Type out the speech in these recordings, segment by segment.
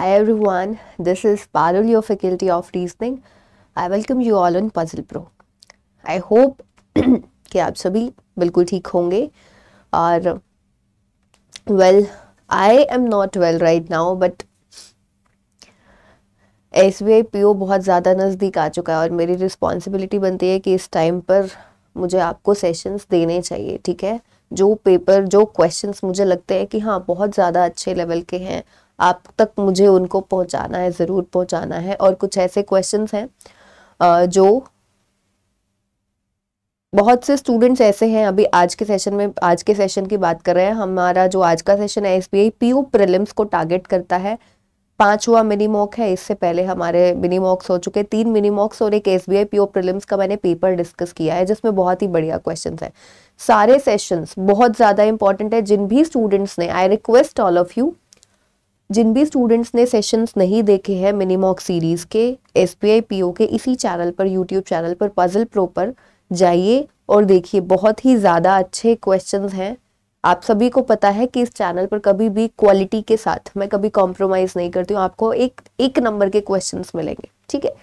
Hi everyone, this is Parul, your faculty of reasoning. I welcome you all on Puzzle Pro. I hope कि आप सभी बिल्कुल ठीक होंगे और well I am not well right now but S B I P O बहुत ज़्यादा नज़दीक आ चुका है और मेरी रिस्पॉन्सिबिलिटी बनती है कि इस टाइम पर मुझे आपको सेशंस देने चाहिए ठीक है जो पेपर जो क्वेश्चंस मुझे लगते हैं कि हाँ बहुत ज़्यादा अच्छे लेवल के हैं आप तक मुझे उनको पहुंचाना है ज़रूर पहुंचाना है और कुछ ऐसे क्वेश्चंस हैं जो बहुत से स्टूडेंट्स ऐसे हैं अभी आज के सेशन में आज के सेशन की बात कर रहे हैं हमारा जो आज का सेशन है S B I P prelims को टारगेट करता है पांचवा हुआ मिनी मॉक है इससे पहले हमारे मिनी मॉक्स हो चुके तीन मिनी मॉक्स और एक S B I P prelims का मैंने पेपर डिस्कस किया है जिसमें बहुत ही बढ़िया क्वेश्चन है सारे सेशंस बहुत ज़्यादा इंपॉर्टेंट है जिन भी स्टूडेंट्स ने I request all of you जिन भी स्टूडेंट्स ने सेशंस नहीं देखे हैं मिनीमॉक सीरीज़ के एस पी के इसी चैनल पर यूट्यूब चैनल पर पजल प्रो पर जाइए और देखिए बहुत ही ज़्यादा अच्छे क्वेश्चन हैं आप सभी को पता है कि इस चैनल पर कभी भी क्वालिटी के साथ मैं कभी कॉम्प्रोमाइज़ नहीं करती हूँ आपको एक एक नंबर के क्वेश्चन मिलेंगे ठीक है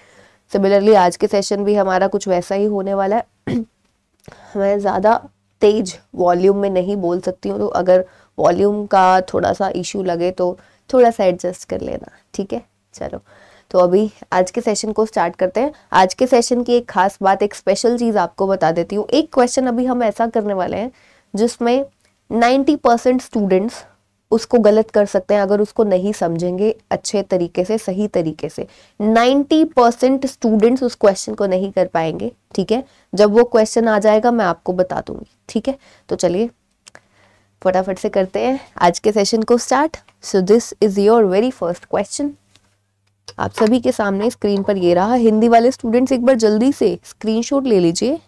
सिमिलरली आज के सेशन भी हमारा कुछ वैसा ही होने वाला है मैं ज़्यादा तेज वॉल्यूम में नहीं बोल सकती हूँ तो अगर वॉल्यूम का थोड़ा सा इशू लगे तो थोड़ा सा एडजस्ट कर लेना ठीक है चलो तो अभी आज के सेशन को स्टार्ट करते हैं आज के सेशन की एक खास बात एक स्पेशल चीज़ आपको बता देती हूँ एक क्वेश्चन अभी हम ऐसा करने वाले हैं जिसमें नाइन्टी परसेंट स्टूडेंट्स उसको गलत कर सकते हैं अगर उसको नहीं समझेंगे अच्छे तरीके से सही तरीके से 90 परसेंट स्टूडेंट्स उस क्वेश्चन को नहीं कर पाएंगे ठीक है जब वो क्वेश्चन आ जाएगा मैं आपको बता दूंगी ठीक है तो चलिए फटाफट से करते हैं आज के सेशन को start so this is your very first question आप सभी के सामने स्क्रीन पर ये रहा हिंदी वाले स्टूडेंट्स एक बार जल्दी से स्क्रीनशॉट ले लीजिए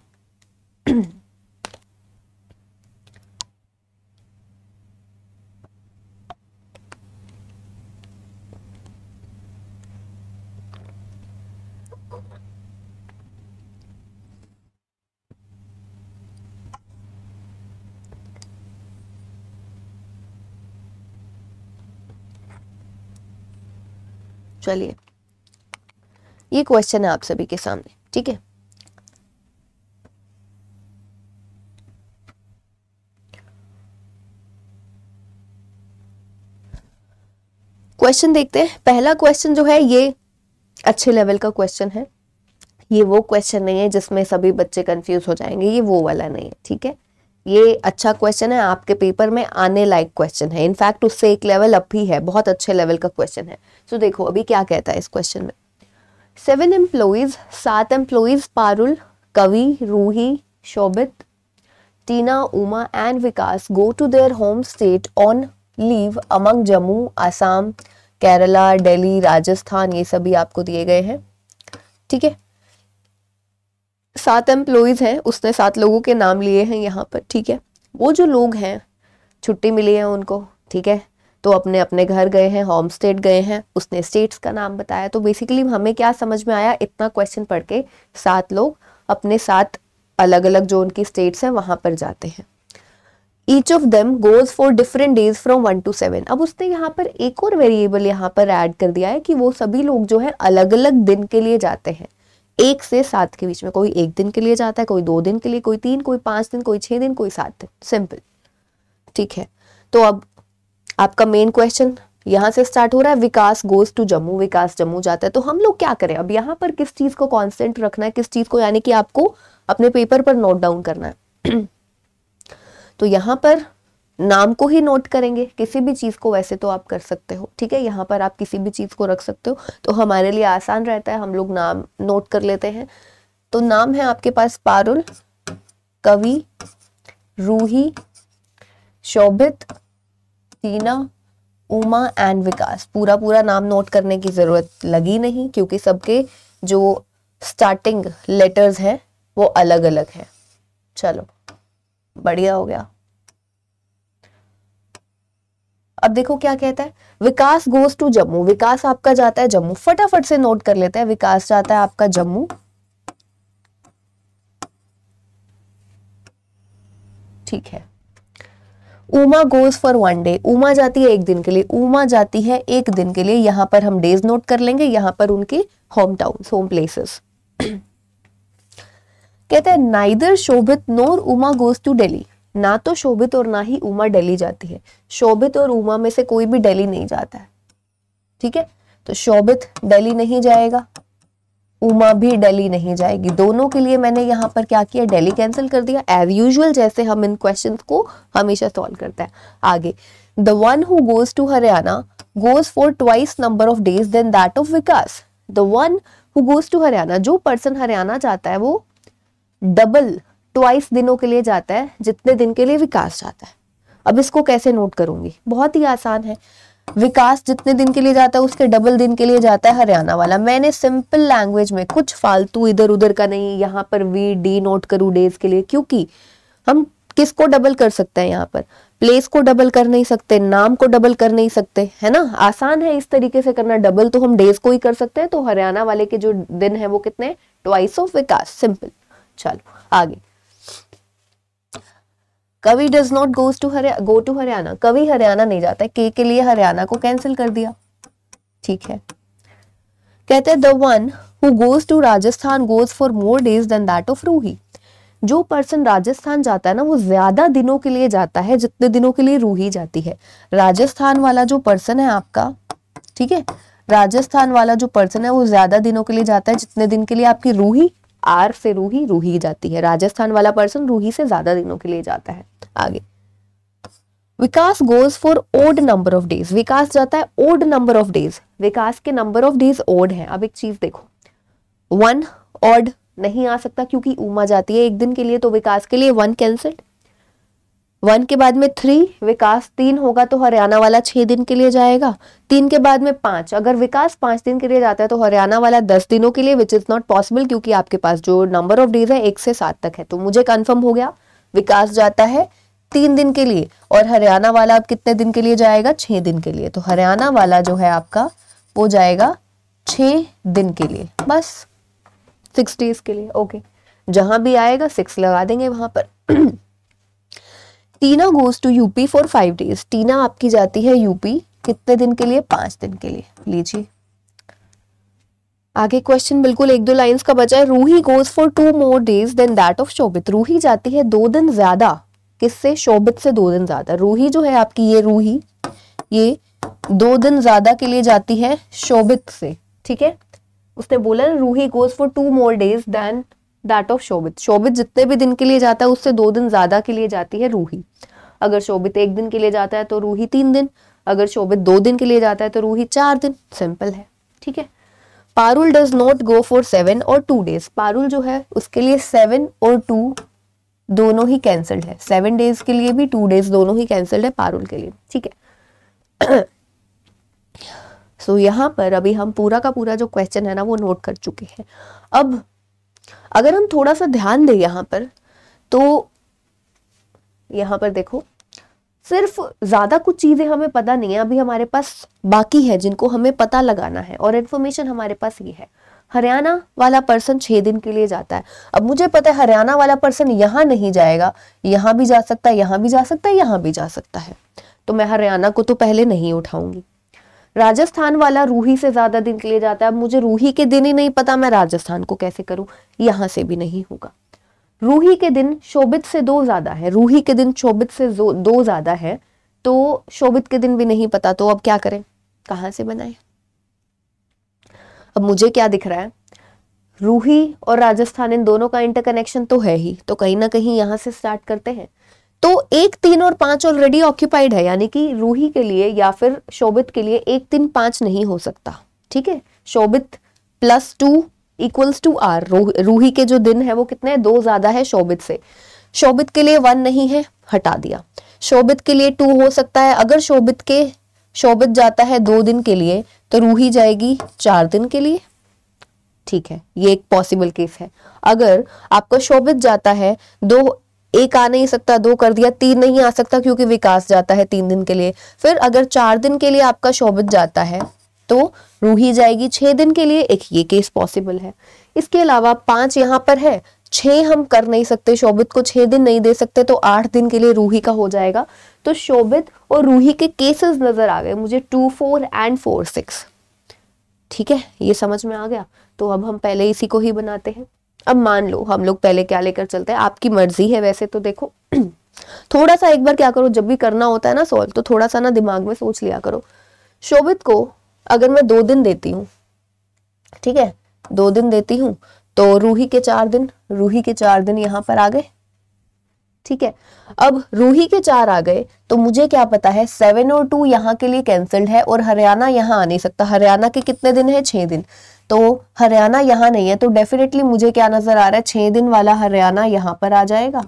चलिए ये क्वेश्चन है आप सभी के सामने ठीक है क्वेश्चन देखते हैं पहला क्वेश्चन जो है ये अच्छे लेवल का क्वेश्चन है ये वो क्वेश्चन नहीं है जिसमें सभी बच्चे कंफ्यूज हो जाएंगे ये वो वाला नहीं है ठीक है ये अच्छा क्वेश्चन है आपके पेपर में आने लायक क्वेश्चन है इनफैक्ट उससे एक लेवल अप ही है बहुत अच्छे लेवल का क्वेश्चन है सो so, देखो अभी क्या कहता है इस क्वेश्चन में सेवन एम्प्लॉयज सात employees Parul Kavi Ruhi Shobhit Tina Uma and Vikas go to their home state on leave among Jammu Assam Kerala Delhi Rajasthan ये सभी आपको दिए गए हैं ठीक है सात एम्प्लॉयज़ हैं उसने सात लोगों के नाम लिए हैं यहाँ पर ठीक है वो जो लोग हैं छुट्टी मिली है उनको ठीक है तो अपने अपने घर गए हैं होम स्टेट गए हैं उसने स्टेट्स का नाम बताया तो बेसिकली हमें क्या समझ में आया इतना क्वेश्चन पढ़ के सात लोग अपने साथ अलग अलग जो उनकी स्टेट्स हैं वहां पर जाते हैं each of them goes for different days from one to seven अब उसने यहाँ पर एक और वेरिएबल यहाँ पर ऐड कर दिया है कि वो सभी लोग जो है अलग अलग दिन के लिए जाते हैं एक से सात के बीच में कोई एक दिन के लिए जाता है कोई दो दिन के लिए कोई तीन कोई पांच दिन कोई छह दिन कोई सात दिन सिंपल ठीक है तो अब आपका मेन क्वेश्चन यहां से स्टार्ट हो रहा है विकास गोज टू जम्मू विकास जम्मू जाता है तो हम लोग क्या करें अब यहां पर किस चीज़ को कॉन्स्टेंट रखना है किस चीज़ को यानी कि आपको अपने पेपर पर नोट डाउन करना है तो यहां पर नाम को ही नोट करेंगे किसी भी चीज़ को वैसे तो आप कर सकते हो ठीक है यहाँ पर आप किसी भी चीज़ को रख सकते हो तो हमारे लिए आसान रहता है हम लोग नाम नोट कर लेते हैं तो नाम है आपके पास पारुल कवि रूही शोभित टीना उमा एंड विकास पूरा पूरा नाम नोट करने की ज़रूरत लगी नहीं क्योंकि सबके जो स्टार्टिंग लेटर्स हैं वो अलग अलग हैं चलो बढ़िया हो गया अब देखो क्या कहता है विकास गोज टू जम्मू विकास आपका जाता है जम्मू फटाफट से नोट कर लेते हैं विकास जाता है आपका जम्मू ठीक है Uma goes for one day Uma जाती है एक दिन के लिए उमा जाती है एक दिन के लिए यहां पर हम डेज नोट कर लेंगे यहां पर उनके होम टाउन होम प्लेसेस कहते हैं neither Shobhit nor Uma goes to Delhi ना तो शोभित और ना ही उमा डेली जाती है शोभित और उमा में से कोई भी डेली नहीं जाता है ठीक है तो शोभित डेली नहीं जाएगा उमा भी डेली नहीं जाएगी दोनों के लिए मैंने यहाँ पर क्या किया डेली कैंसिल कर दिया एज यूजल जैसे हम इन क्वेश्चन को हमेशा सॉल्व करते हैं आगे the one who goes to Haryana goes for twice number of days than that of Vikas the one who goes to Haryana जो पर्सन हरियाणा जाता है वो डबल ट्वाइस दिनों के लिए जाता है जितने दिन के लिए विकास जाता है अब इसको कैसे नोट करूंगी बहुत ही आसान है विकास जितने दिन के लिए जाता है उसके डबल दिन के लिए जाता है हरियाणा वाला मैंने सिंपल लैंग्वेज में कुछ फालतू इधर उधर का नहीं यहाँ पर वी डी नोट करूं डेज के लिए क्योंकि हम किसको डबल कर सकते हैं यहाँ पर प्लेस को डबल कर नहीं सकते नाम को डबल कर नहीं सकते है ना आसान है इस तरीके से करना डबल तो हम डेज को ही कर सकते हैं तो हरियाणा वाले के जो दिन है वो कितने ट्वाइस ऑफ विकास सिंपल चलो आगे कवि डज नॉट गोज टू हरिया गो टू हरियाणा कवि हरियाणा नहीं जाता है के के लिए हरियाणा को कैंसिल कर दिया ठीक है कहते हैं the one who goes to Rajasthan goes for more days than that of Ruhi जो पर्सन राजस्थान जाता है ना वो ज्यादा दिनों के लिए जाता है जितने दिनों के लिए रूही जाती है राजस्थान वाला जो पर्सन है आपका ठीक है राजस्थान वाला जो पर्सन है वो ज्यादा दिनों के लिए जाता है जितने दिन के लिए आपकी रूही आर से रूही रूही जाती है राजस्थान वाला पर्सन रूही से ज्यादा दिनों के लिए जाता है आगे Vikas goes for odd number of days Vikas जाता है odd number of days Vikas के नंबर ऑफ डेज ओड है अब एक चीज देखो वन ऑड नहीं आ सकता क्योंकि उमा जाती है एक दिन के लिए तो विकास के लिए वन कैंसल्ड वन के बाद में थ्री विकास तीन होगा तो हरियाणा वाला छह दिन के लिए जाएगा तीन के बाद में पांच अगर विकास पांच दिन के लिए जाता है तो हरियाणा वाला दस दिनों के लिए विच इज नॉट पॉसिबल क्योंकि आपके पास जो नंबर ऑफ डेज है एक से सात तक है तो मुझे कंफर्म हो गया विकास जाता है तीन दिन के लिए और हरियाणा वाला अब कितने दिन के लिए जाएगा छह दिन के लिए तो हरियाणा वाला जो है आपका वो जाएगा छह दिन के लिए बस सिक्स डेज के लिए ओके जहां भी आएगा सिक्स लगा देंगे वहां पर Tina goes to UP for five days Tina आपकी जाती है यूपी कितने दिन के लिए पांच दिन के लिए लीजिए आगे क्वेश्चन बिल्कुल एक दो लाइंस का बचा है Ruhi goes for two more days than that of Shobhit Ruhi जाती है दो दिन ज्यादा किससे शोभित से दो दिन ज्यादा रूही जो है आपकी ये रूही ये दो दिन ज्यादा के लिए जाती है शोभित से ठीक है उसने बोला Ruhi goes for two more days than that of Shobhit Shobhit जितने भी दिन के लिए जाता है उससे दो दिन ज्यादा के लिए जाती है रूही अगर शोभित एक दिन के लिए जाता है तो रूही तीन दिन अगर शोभित दो दिन के लिए जाता है तो रूही चार दिन सिंपल है ठीक है Parul does not go for seven और टू डेज पारुल जो है उसके लिए सेवन और टू दोनों ही कैंसल्ड है सेवन डेज के लिए भी टू डेज दोनों ही कैंसल्ड है पारुल के लिए ठीक है सो so, यहाँ पर अभी हम पूरा का पूरा जो क्वेश्चन है ना वो नोट कर चुके हैं अब अगर हम थोड़ा सा ध्यान दें यहाँ पर तो यहाँ पर देखो सिर्फ ज़्यादा कुछ चीज़ें हमें पता नहीं है अभी हमारे पास बाकी है जिनको हमें पता लगाना है और इन्फॉर्मेशन हमारे पास ये है हरियाणा वाला पर्सन छह दिन के लिए जाता है अब मुझे पता है हरियाणा वाला पर्सन यहाँ नहीं जाएगा यहां भी जा सकता है यहां भी जा सकता है यहां भी जा सकता है तो मैं हरियाणा को तो पहले नहीं उठाऊंगी राजस्थान वाला रूही से ज्यादा दिन के लिए जाता है अब मुझे रूही के दिन ही नहीं पता मैं राजस्थान को कैसे करूं यहां से भी नहीं होगा रूही के दिन शोभित से दो ज्यादा है रूही के दिन शोभित से दो ज्यादा है तो शोभित के दिन भी नहीं पता तो अब क्या करें कहा से बनाए अब मुझे क्या दिख रहा है रूही और राजस्थान इन दोनों का इंटरकनेक्शन तो है ही तो कहीं ना कहीं यहां से स्टार्ट करते हैं तो एक तीन और पांच ऑलरेडी ऑक्यूपाइड है यानी कि रूही के लिए या फिर शोभित के लिए एक तीन पांच नहीं हो सकता ठीक है Shobhit plus two equals to R Ruhi के जो दिन है वो कितने है? दो ज्यादा है शोभित से शोभित के लिए वन नहीं है हटा दिया शोभित के लिए टू हो सकता है अगर शोभित के शोभित जाता है दो दिन के लिए तो रूही जाएगी चार दिन के लिए ठीक है ये एक पॉसिबल केस है अगर आपका शोभित जाता है दो एक आ नहीं सकता दो कर दिया तीन नहीं आ सकता क्योंकि विकास जाता है तीन दिन के लिए फिर अगर चार दिन के लिए आपका शोभित जाता है तो रूही जाएगी छह दिन के लिए एक ये केस पॉसिबल है इसके अलावा पांच यहाँ पर है छह हम कर नहीं सकते शोभित को छह दिन नहीं दे सकते तो आठ दिन के लिए रूही का हो जाएगा तो शोभित और रूही के केसेस नजर आ गए मुझे two four and four six ठीक है ये समझ में आ गया तो अब हम पहले इसी को ही बनाते हैं अब मान लो हम लोग पहले क्या लेकर चलते हैं आपकी मर्जी है वैसे तो देखो थोड़ा सा एक बार क्या करो जब भी करना होता है ना सॉल्व तो थोड़ा सा ना दिमाग में सोच लिया करो शोभित को अगर मैं दो दिन देती हूँ ठीक है दो दिन देती हूँ तो रूही के चार दिन रूही के चार दिन यहाँ पर आ गए ठीक है अब रूही के चार आ गए तो मुझे क्या पता है सेवन और टू यहाँ के लिए कैंसल्ड है और हरियाणा यहाँ आ नहीं सकता हरियाणा के कितने दिन है छह दिन तो हरियाणा यहाँ नहीं है तो डेफिनेटली मुझे क्या नजर आ रहा है छह दिन वाला हरियाणा यहाँ पर आ जाएगा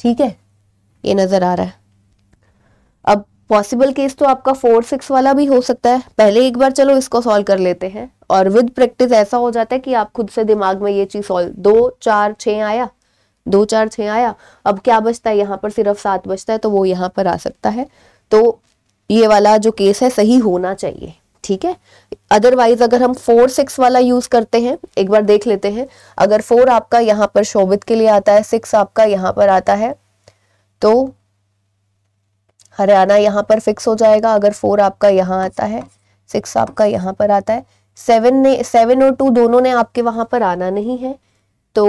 ठीक है ये नजर आ रहा है अब पॉसिबल केस तो आपका फोर सिक्स वाला भी हो सकता है पहले एक बार चलो इसको सॉल्व कर लेते हैं और विद प्रैक्टिस ऐसा हो जाता है कि आप खुद से दिमाग में ये चीज सॉल्व दो चार छ आया दो चार छः आया अब क्या बचता है यहाँ पर सिर्फ सात बचता है तो वो यहाँ पर आ सकता है तो ये वाला जो केस है सही होना चाहिए ठीक है अदरवाइज अगर हम फोर सिक्स वाला यूज करते हैं एक बार देख लेते हैं अगर फोर आपका यहाँ पर शोभित के लिए आता है सिक्स आपका यहाँ पर आता है तो हरियाणा यहाँ पर फिक्स हो जाएगा अगर फोर आपका यहाँ आता है सिक्स आपका यहाँ पर आता है सेवन ने सेवन और टू दोनों ने आपके वहां पर आना नहीं है तो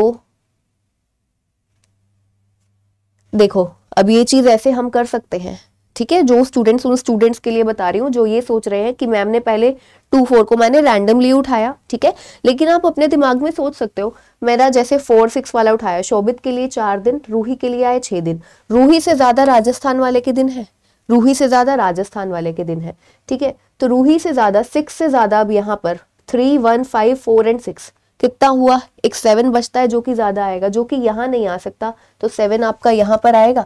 देखो अब ये चीज़ ऐसे हम कर सकते हैं ठीक है जो स्टूडेंट्स उन स्टूडेंट्स के लिए बता रही हूँ जो ये सोच रहे हैं कि मैम ने पहले टू फोर को मैंने रैंडमली उठाया ठीक है लेकिन आप अपने दिमाग में सोच सकते हो मेरा जैसे फोर सिक्स वाला उठाया शोभित के लिए चार दिन रूही के लिए आए छः दिन रूही से ज़्यादा राजस्थान वाले के दिन है रूही से ज़्यादा राजस्थान वाले के दिन है ठीक है तो रूही से ज़्यादा सिक्स से ज़्यादा अब यहाँ पर three one five four and six कितना हुआ एक सेवन बचता है जो कि ज्यादा आएगा जो कि यहाँ नहीं आ सकता तो सेवन आपका यहाँ पर आएगा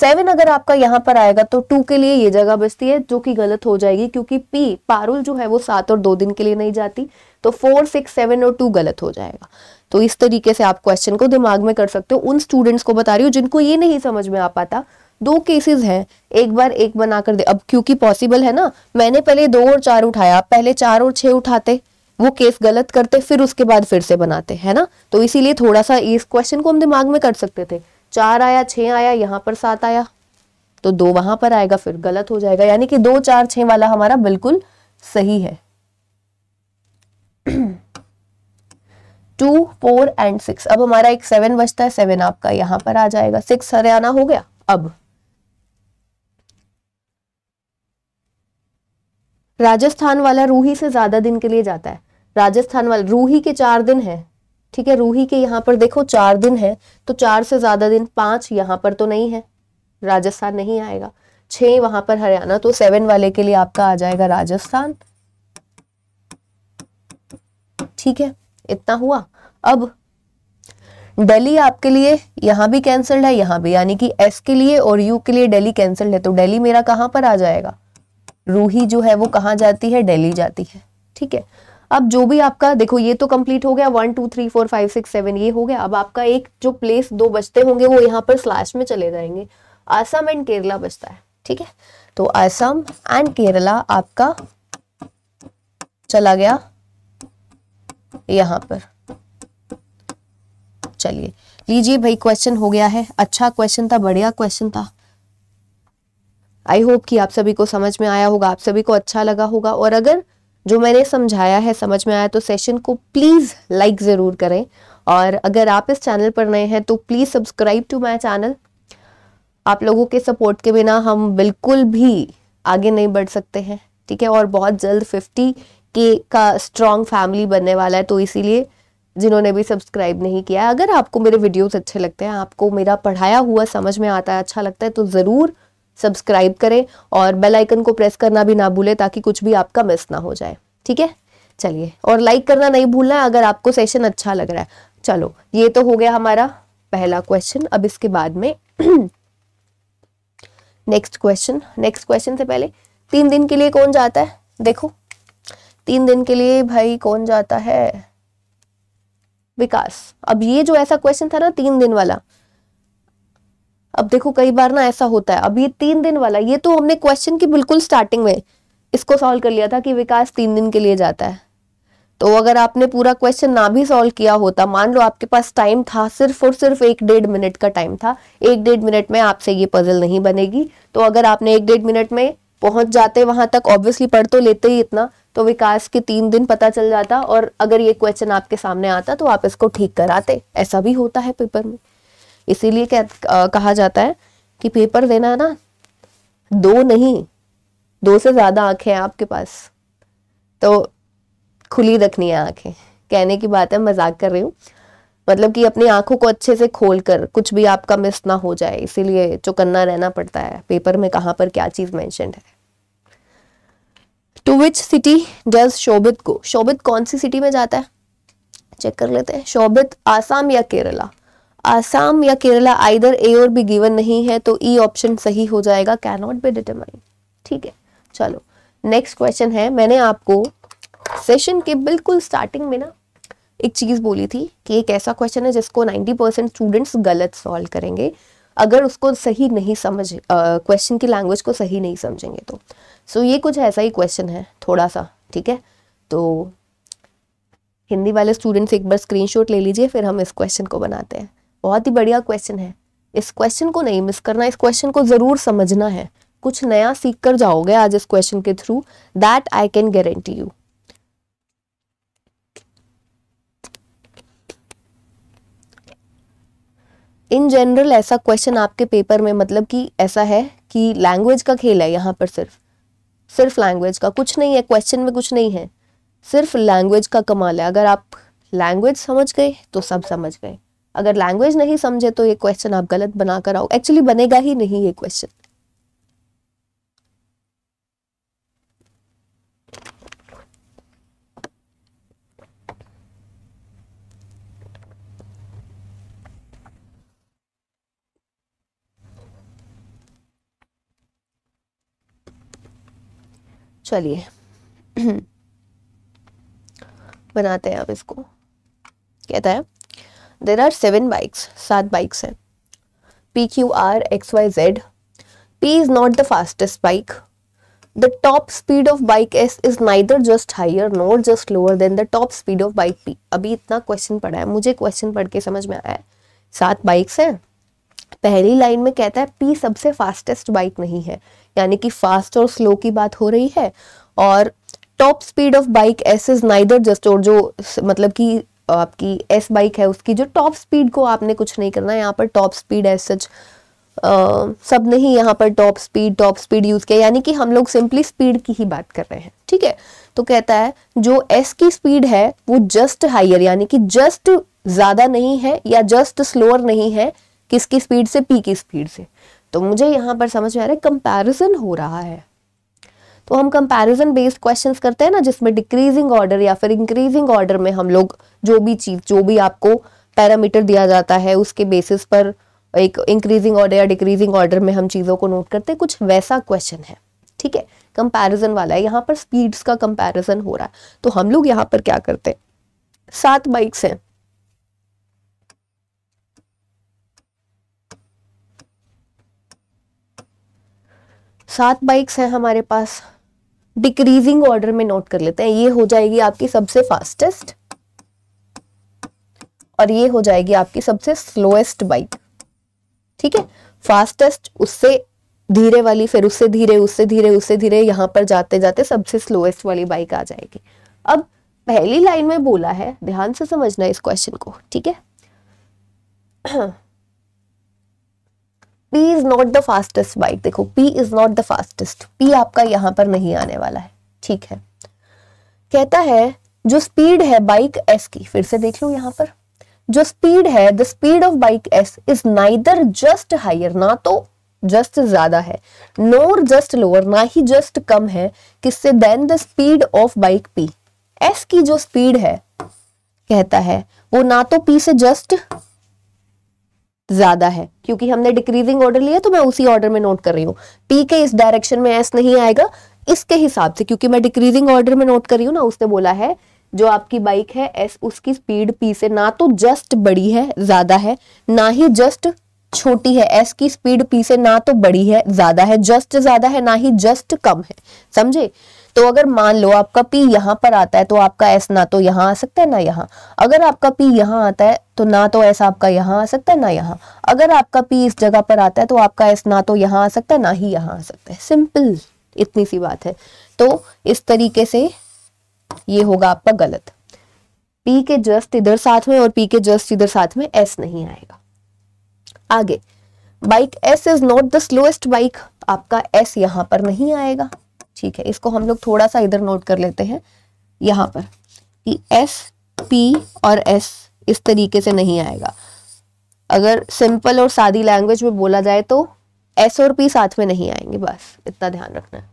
सेवन अगर आपका यहाँ पर आएगा तो टू के लिए ये जगह बचती है जो कि गलत हो जाएगी क्योंकि पी पारुल जो है वो सात और दो दिन के लिए नहीं जाती तो फोर सिक्स सेवन और टू गलत हो जाएगा तो इस तरीके से आप क्वेश्चन को दिमाग में कर सकते हो उन स्टूडेंट्स को बता रही हूँ जिनको ये नहीं समझ में आ पाता दो केसेस हैं एक बार एक बना कर दे अब क्योंकि पॉसिबल है ना मैंने पहले दो और चार उठाया पहले चार और छह उठाते वो केस गलत करते फिर उसके बाद फिर से बनाते है ना तो इसीलिए थोड़ा सा इस क्वेश्चन को हम दिमाग में कर सकते थे चार आया छः आया यहाँ पर सात आया तो दो वहां पर आएगा फिर गलत हो जाएगा यानी कि दो चार छ वाला हमारा बिल्कुल सही है टू फोर एंड सिक्स अब हमारा एक सेवन बचता है सेवन आपका यहां पर आ जाएगा सिक्स हरियाणा हो गया अब राजस्थान वाला रूही से ज्यादा दिन के लिए जाता है राजस्थान वाले रूही के चार दिन है ठीक है रूही के यहाँ पर देखो चार दिन है तो चार से ज्यादा दिन पांच यहाँ पर तो नहीं है राजस्थान नहीं आएगा छह वहां पर हरियाणा तो सेवन वाले के लिए आपका आ जाएगा राजस्थान ठीक है इतना हुआ अब दिल्ली आपके लिए यहां भी कैंसल्ड है यहाँ भी यानी कि एस के लिए और यू के लिए दिल्ली कैंसल्ड है तो दिल्ली मेरा कहाँ पर आ जाएगा रूही जो है वो कहां जाती है दिल्ली जाती है ठीक है अब जो भी आपका देखो ये तो कंप्लीट हो गया one two three four five six seven ये हो गया अब आपका एक जो प्लेस दो बचते होंगे वो यहाँ पर स्लैश में चले जाएंगे आसाम एंड केरला बचता है ठीक है तो आसाम एंड केरला आपका चला गया यहां पर चलिए लीजिए भाई क्वेश्चन हो गया है अच्छा क्वेश्चन था बढ़िया क्वेश्चन था आई होप कि आप सभी को समझ में आया होगा आप सभी को अच्छा लगा होगा और अगर जो मैंने समझाया है समझ में आया तो सेशन को प्लीज़ लाइक ज़रूर करें और अगर आप इस चैनल पर नए हैं तो please subscribe to my channel आप लोगों के सपोर्ट के बिना हम बिल्कुल भी आगे नहीं बढ़ सकते हैं ठीक है और बहुत जल्द फिफ्टी के का स्ट्रांग फैमिली बनने वाला है तो इसीलिए जिन्होंने भी सब्सक्राइब नहीं किया अगर आपको मेरे वीडियोस अच्छे लगते हैं आपको मेरा पढ़ाया हुआ समझ में आता है अच्छा लगता है तो ज़रूर सब्सक्राइब करें और बेल आइकन को प्रेस करना भी ना भूलें ताकि कुछ भी आपका मिस ना हो जाए ठीक है चलिए और लाइक करना नहीं भूलना अगर आपको सेशन अच्छा लग रहा है चलो ये तो हो गया हमारा पहला क्वेश्चन अब इसके बाद में नेक्स्ट क्वेश्चन नेक्स्ट क्वेश्चन से पहले तीन दिन के लिए कौन जाता है देखो तीन दिन के लिए भाई कौन जाता है विकास अब ये जो ऐसा क्वेश्चन था ना तीन दिन वाला अब देखो कई बार ना ऐसा होता है अब ये तीन दिन वाला ये तो हमने क्वेश्चन की बिल्कुल स्टार्टिंग में इसको सॉल्व कर लिया था कि विकास तीन दिन के लिए जाता है तो अगर आपने पूरा क्वेश्चन ना भी सॉल्व किया होता मान लो आपके पास टाइम था सिर्फ और सिर्फ एक डेढ़ मिनट का टाइम था एक डेढ़ मिनट में आपसे ये पजल नहीं बनेगी तो अगर आपने एक डेढ़ मिनट में पहुंच जाते वहां तक ऑब्वियसली पढ़ तो लेते ही इतना तो विकास के तीन दिन पता चल जाता और अगर ये क्वेश्चन आपके सामने आता तो आप इसको ठीक कराते ऐसा भी होता है पेपर में इसीलिए कह कहा जाता है कि पेपर देना ना दो नहीं दो से ज़्यादा आंखें हैं आपके पास तो खुली रखनी है आंखें कहने की बात है मजाक कर रही हूँ मतलब कि अपनी आंखों को अच्छे से खोल कर कुछ भी आपका मिस ना हो जाए इसीलिए चौकन्ना रहना पड़ता है पेपर में कहां पर क्या चीज़ मैंशन है to which city does Shobhit को शोभित कौन सी सिटी में जाता है चेक कर लेते हैं शोभित आसाम या केरला आसाम या केरला आइदर ए और बी गिवन नहीं है तो ई e ऑप्शन सही हो जाएगा कैनॉट बी डिटरमाइन ठीक है चलो नेक्स्ट क्वेश्चन है मैंने आपको सेशन के बिल्कुल स्टार्टिंग में ना एक चीज बोली थी कि एक ऐसा क्वेश्चन है जिसको 90 परसेंट स्टूडेंट्स गलत सॉल्व करेंगे अगर उसको सही नहीं समझ क्वेश्चन की लैंग्वेज को सही नहीं समझेंगे तो सो so, ये कुछ ऐसा ही क्वेश्चन है थोड़ा सा ठीक है तो हिंदी वाले स्टूडेंट्स एक बार स्क्रीनशॉट ले लीजिए फिर हम इस क्वेश्चन को बनाते हैं बहुत ही बढ़िया क्वेश्चन है इस क्वेश्चन को नहीं मिस करना इस क्वेश्चन को ज़रूर समझना है कुछ नया सीख कर जाओगे आज इस क्वेश्चन के through that I can guarantee you in general ऐसा क्वेश्चन आपके पेपर में मतलब कि ऐसा है कि लैंग्वेज का खेल है यहां पर सिर्फ सिर्फ लैंग्वेज का कुछ नहीं है क्वेश्चन में कुछ नहीं है सिर्फ लैंग्वेज का कमाल है अगर आप लैंग्वेज समझ गए तो सब समझ गए अगर लैंग्वेज नहीं समझे तो ये क्वेश्चन आप गलत बनाकर आओ एक्चुअली बनेगा ही नहीं ये क्वेश्चन चलिए बनाते हैं अब इसको कहता है देर आर सेवन बाइक्स सात बाइक्स हैं P Q R X Y Z P is not the fastest bike the top speed of bike S is neither just higher not just lower than the top speed of bike P अभी इतना question पढ़ा है मुझे question पढ़ के समझ में आया है सात बाइक्स हैं पहली लाइन में कहता है पी सबसे फास्टेस्ट बाइक नहीं है यानी कि फास्ट और स्लो की बात हो रही है और top speed of bike S is neither just और जो मतलब कि आपकी एस बाइक है उसकी जो टॉप स्पीड को आपने कुछ नहीं करना है यहाँ पर top speed as such Uh, सब नहीं यहाँ पर top speed top speed use किया यानी कि हम लोग सिंपली स्पीड की ही बात कर रहे हैं ठीक है तो कहता है जो एस की स्पीड है वो जस्ट हाइयर यानी कि जस्ट ज़्यादा नहीं है या जस्ट स्लोअर नहीं है किसकी स्पीड से पी की स्पीड से तो मुझे यहाँ पर समझ में आ रहा है कंपैरिजन हो रहा है तो हम कंपैरिजन बेस्ड क्वेश्चंस करते हैं ना जिसमें डिक्रीजिंग ऑर्डर या फिर इंक्रीजिंग ऑर्डर में हम लोग जो भी चीज जो भी आपको पैरामीटर दिया जाता है उसके बेसिस पर एक इंक्रीजिंग ऑर्डर या डिक्रीजिंग ऑर्डर में हम चीज़ों को नोट करते हैं कुछ वैसा क्वेश्चन है ठीक है कंपेरिजन वाला है यहाँ पर स्पीड्स का कंपेरिजन हो रहा है तो हम लोग यहाँ पर क्या करते हैं सात बाइक्स हैं सात बाइक्स हैं हमारे पास डिक्रीजिंग ऑर्डर में नोट कर लेते हैं ये हो जाएगी आपकी सबसे फास्टेस्ट और ये हो जाएगी आपकी सबसे स्लोएस्ट बाइक ठीक है फास्टेस्ट उससे धीरे वाली फिर उससे धीरे उससे धीरे उससे धीरे यहां पर जाते जाते सबसे स्लोएस्ट वाली बाइक आ जाएगी अब पहली लाइन में बोला है ध्यान से समझना इस क्वेश्चन को ठीक है P is not the fastest bike. देखो P is not the fastest. P आपका यहां पर नहीं आने वाला है ठीक है कहता है जो स्पीड है बाइक S की फिर से देख लो यहां पर जो स्पीड है the speed of bike S is neither just higher ना तो जस्ट ज्यादा है नोर जस्ट लोअर ना ही जस्ट कम है किससे than the speed of bike P S की जो स्पीड है कहता है वो ना तो P से जस्ट ज्यादा है क्योंकि हमने डिक्रीजिंग ऑर्डर लिया तो मैं उसी ऑर्डर में नोट कर रही हूँ पी के इस डायरेक्शन में एस नहीं आएगा इसके हिसाब से क्योंकि मैं डिक्रीजिंग ऑर्डर में नोट कर रही हूँ ना उसने बोला है जो आपकी बाइक है एस उसकी स्पीड पी से ना तो जस्ट बड़ी है ज्यादा है ना ही जस्ट छोटी है एस की स्पीड पी से ना तो बड़ी है ज्यादा है जस्ट ज्यादा है ना ही जस्ट कम है समझे तो अगर मान लो आपका पी यहाँ पर आता है तो आपका एस ना तो यहाँ आ सकता है ना यहाँ अगर आपका पी यहाँ आता है तो ना तो एस आपका यहाँ आ सकता है ना यहाँ अगर आपका पी इस जगह पर आता है तो आपका एस ना तो यहाँ आ सकता है ना ही यहाँ आ सकता है सिंपल इतनी सी बात है तो इस तरीके से ये होगा आपका गलत पी के जस्ट इधर साथ में और पी के जस्ट इधर साथ में एस नहीं आएगा आगे bike S is not the slowest bike आपका एस यहां पर नहीं आएगा ठीक है इसको हम लोग थोड़ा सा इधर नोट कर लेते हैं यहाँ पर कि एस पी और एस इस तरीके से नहीं आएगा अगर सिंपल और सादी लैंग्वेज में बोला जाए तो एस और पी साथ में नहीं आएंगे बस इतना ध्यान रखना है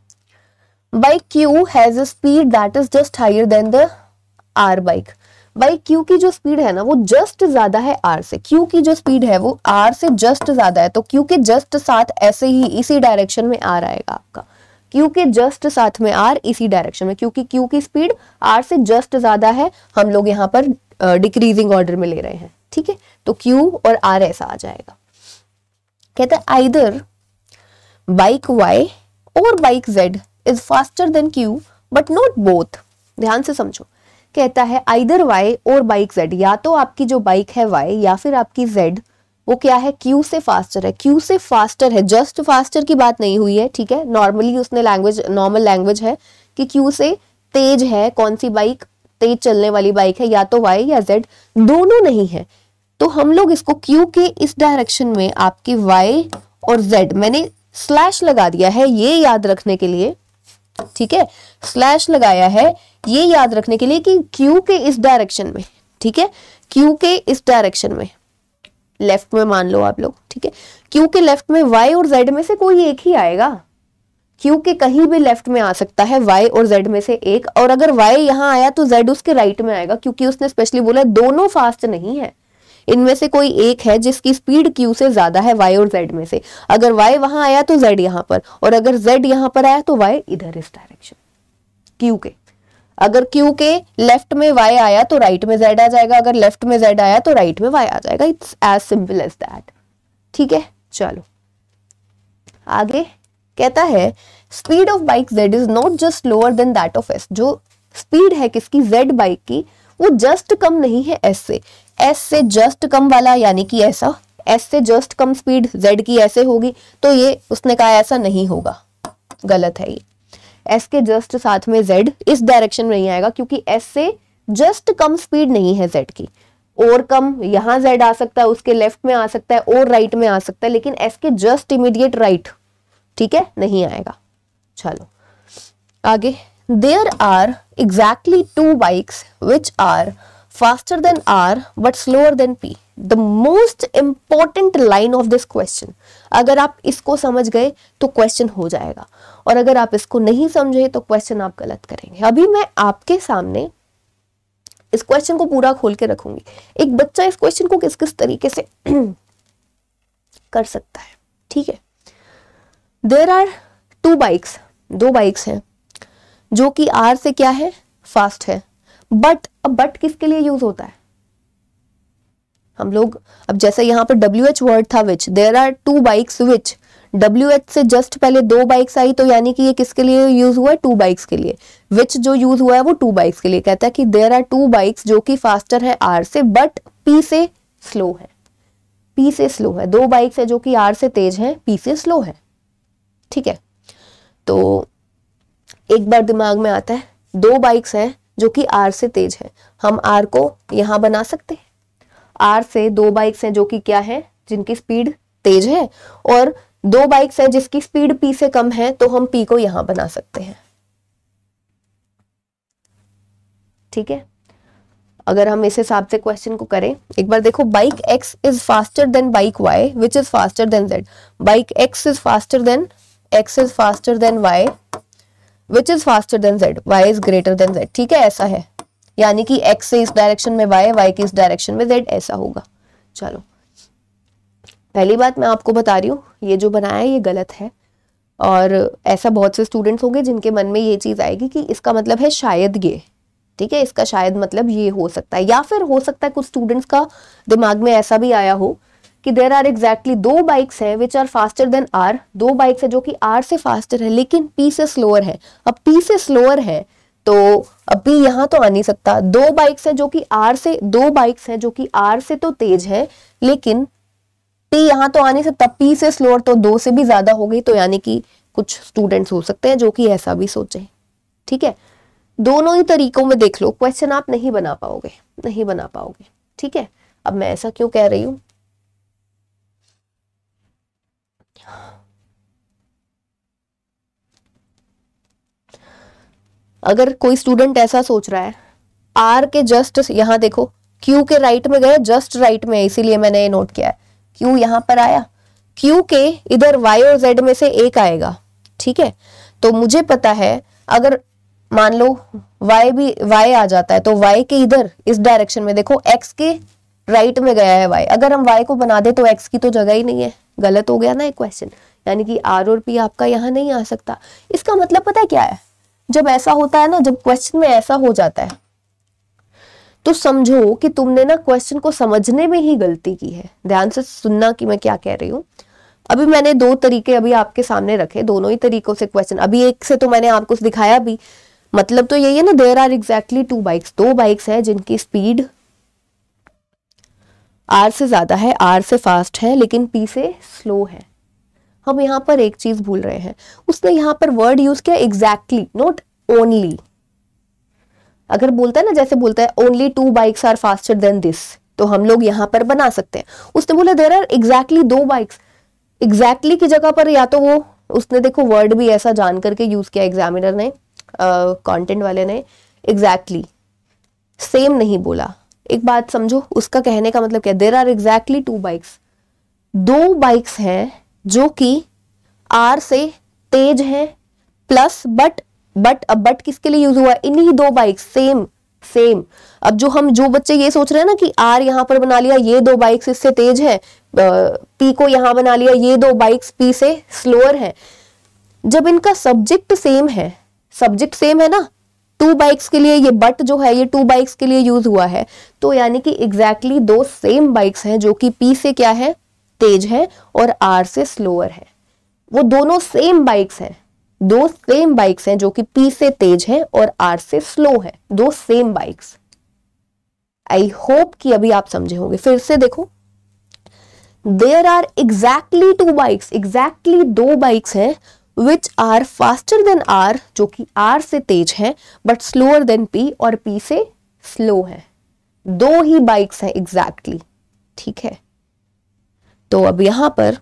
bike Q has speed that is just higher than the R bike bike Q की जो स्पीड है ना वो जस्ट ज्यादा है आर से क्यू की जो स्पीड है वो आर से जस्ट ज्यादा है तो क्यू के जस्ट साथ ऐसे ही इसी डायरेक्शन में आर आएगा आपका क्यू के जस्ट साथ में आर इसी डायरेक्शन में क्योंकि क्यू की स्पीड आर से जस्ट ज्यादा है हम लोग यहाँ पर डिक्रीजिंग uh, ऑर्डर में ले रहे हैं ठीक है तो क्यू और आर ऐसा आ जाएगा कहते हैं आइदर बाइक वाई और bike Z is faster than Q but not both ध्यान से समझो कहता है आइदर वाई और बाइक जेड या तो आपकी जो बाइक है वाई या फिर आपकी जेड वो क्या है क्यू से फास्टर है क्यू से फास्टर है जस्ट फास्टर की बात नहीं हुई है ठीक है नॉर्मली उसने लैंग्वेज नॉर्मल लैंग्वेज है कि क्यू से तेज है कौन सी बाइक तेज चलने वाली बाइक है या तो वाई या जेड दोनों नहीं है तो हम लोग इसको क्यू के इस डायरेक्शन में आपकी वाई और जेड मैंने स्लैश लगा दिया है ये याद रखने के लिए ठीक है स्लैश लगाया है ये याद रखने के लिए कि क्यू के इस डायरेक्शन में ठीक है क्यू के इस डायरेक्शन में लेफ्ट में मान लो आप लोग ठीक है क्यू के लेफ्ट में वाई और जेड में से कोई एक ही आएगा क्यू के कहीं भी लेफ्ट में आ सकता है वाई और जेड में से एक और अगर वाई यहां आया तो जेड उसके राइट में आएगा क्योंकि उसने स्पेशली बोला दोनों फास्ट नहीं है इनमें से कोई एक है जिसकी स्पीड क्यू से ज्यादा है वाई और जेड में से अगर वाई वहां आया तो जेड यहां पर और अगर जेड यहां पर आया तो वाई इधर इस डायरेक्शन क्यू के अगर क्यू के लेफ्ट में वाई आया तो राइट में जेड आ जाएगा अगर लेफ्ट में जेड आया तो राइट में वाई आ जाएगा it's as simple as that ठीक है चलो आगे कहता है speed of bike z is not just lower than that of S जो स्पीड है किसकी जेड बाइक की वो जस्ट कम नहीं है एस से एस से जस्ट कम वाला यानी कि ऐसा एस से जस्ट कम स्पीड जेड की ऐसे होगी तो ये उसने कहा ऐसा नहीं होगा गलत है ये एस के जस्ट साथ में जेड इस डायरेक्शन में ही आएगा क्योंकि एस से जस्ट कम स्पीड नहीं है जेड की और कम यहां जेड आ सकता है उसके लेफ्ट में आ सकता है और राइट में आ सकता है लेकिन एस के जस्ट इमीडिएट राइट ठीक है नहीं आएगा चलो आगे there are exactly two bikes which are faster than R but slower than P the most important line of this question अगर आप इसको समझ गए तो क्वेश्चन हो जाएगा और अगर आप इसको नहीं समझे तो क्वेश्चन आप गलत करेंगे अभी मैं आपके सामने इस क्वेश्चन को पूरा खोल के रखूंगी एक बच्चा इस क्वेश्चन को किस किस तरीके से कर सकता है ठीक है देर आर टू बाइक्स दो बाइक्स हैं जो कि आर से क्या है फास्ट है बट अब बट किसके लिए यूज होता है हम लोग अब जैसे यहां पर डब्ल्यू एच वर्ड था which there are two bikes which W H से जस्ट पहले दो बाइक्स आई तो यानी कि ये किसके लिए यूज हुआ है टू बाइक्स के लिए विच जो यूज हुआ है वो टू बाइक्स के लिए कहता है कि देर आर टू बाइक्स जो कि फास्टर है आर से बट पी से स्लो है पी से स्लो है दो बाइक्स है जो कि आर से तेज है पी से स्लो है ठीक है तो एक बार दिमाग में आता है दो बाइक्स हैं जो कि आर से तेज है हम आर को यहां बना सकते हैं आर से दो बाइक्स हैं जो कि क्या है जिनकी स्पीड तेज है और दो बाइक्स हैं जिसकी स्पीड पी से कम है तो हम पी को यहां बना सकते हैं ठीक है अगर हम इस हिसाब से क्वेश्चन को करें एक बार देखो bike X is faster than bike Y which is faster than Z bike X is faster than X is faster than Y which is faster than Z Y is greater than Z ठीक है ऐसा है यानी कि x से इस direction में Y Y के इस डायरेक्शन में जेड ऐसा होगा चलो पहली बात मैं आपको बता रही हूँ ये जो बनाया है ये गलत है और ऐसा बहुत से स्टूडेंट्स होंगे जिनके मन में ये चीज़ आएगी कि इसका मतलब है शायद ये ठीक है इसका शायद मतलब ये हो सकता है या फिर हो सकता है कुछ स्टूडेंट्स का दिमाग में ऐसा भी आया हो कि देर आर एग्जैक्टली दो बाइक्स हैं which are faster than R दो बाइक्स है जो कि आर से फास्टर है लेकिन पी से स्लोअर है अब पी से स्लोअर है तो अब पी यहां तो आ नहीं सकता दो बाइक्स है जो कि आर से दो बाइक्स हैं जो कि आर से तो तेज है लेकिन टी यहाँ तो आने से तब पी से स्लोअर तो दो से भी ज्यादा हो गई तो यानी कि कुछ स्टूडेंट्स हो सकते हैं जो कि ऐसा भी सोचे ठीक है दोनों ही तरीकों में देख लो क्वेश्चन आप नहीं बना पाओगे नहीं बना पाओगे ठीक है अब मैं ऐसा क्यों कह रही हूं अगर कोई स्टूडेंट ऐसा सोच रहा है आर के जस्ट यहां देखो क्यू के राइट में गए जस्ट राइट में इसीलिए मैंने ये नोट किया है क्यू यहां पर आया क्यू के इधर वाई और जेड में से एक आएगा ठीक है तो मुझे पता है अगर मान लो y भी y आ जाता है तो y के इधर इस डायरेक्शन में देखो x के राइट में गया है y अगर हम y को बना दे तो x की तो जगह ही नहीं है गलत हो गया ना एक क्वेश्चन यानी कि r और p आपका यहाँ नहीं आ सकता इसका मतलब पता है क्या है जब ऐसा होता है ना जब क्वेश्चन में ऐसा हो जाता है तो समझो कि तुमने ना क्वेश्चन को समझने में ही गलती की है ध्यान से सुनना कि मैं क्या कह रही हूं अभी मैंने दो तरीके अभी आपके सामने रखे दोनों ही तरीकों से क्वेश्चन अभी एक से तो मैंने आपको दिखाया भी मतलब तो यही है ना there are exactly two bikes दो बाइक्स है जिनकी स्पीड आर से ज्यादा है आर से फास्ट है लेकिन पी से स्लो है हम यहाँ पर एक चीज भूल रहे हैं उसने यहां पर वर्ड यूज किया एग्जैक्टली नॉट ओनली अगर बोलता है ना जैसे बोलता है only two bikes are faster than this तो हम लोग यहाँ पर बना सकते हैं उसने बोला देर आर एग्जैक्टली दो बाइक्स एग्जैक्टली की जगह पर या तो वो उसने देखो वर्ड भी ऐसा जान करके यूज किया एग्जामिनर ने uh, वाले ने एग्जैक्टली सेम नहीं बोला एक बात समझो उसका कहने का मतलब क्या there are exactly two bikes दो बाइक्स हैं जो कि आर से तेज हैं प्लस बट बट अब बट किसके लिए यूज हुआ है इन्हीं दो बाइक सेम सेम अब जो हम जो बच्चे ये सोच रहे हैं ना कि आर यहाँ पर बना लिया ये दो बाइक्स इससे तेज है पी को यहाँ बना लिया ये दो बाइक्स पी से स्लोअर है जब इनका सब्जेक्ट सेम है सब्जेक्ट सेम है ना टू बाइक्स के लिए ये बट जो है ये टू बाइक्स के लिए यूज हुआ है तो यानी कि एग्जैक्टली exactly दो सेम बाइक्स हैं जो कि पी से क्या है तेज है और आर से स्लोअर है वो दोनों सेम बाइक्स हैं दो सेम बाइक्स हैं जो कि पी से तेज है और आर से स्लो है दो सेम बाइक्स आई होप कि अभी आप समझे होंगे फिर से देखो there are exactly two bikes exactly दो बाइक्स हैं which are faster than R जो कि आर से तेज है बट स्लोअर देन पी और पी से स्लो है दो ही बाइक्स हैं एग्जैक्टली exactly, ठीक है तो अब यहां पर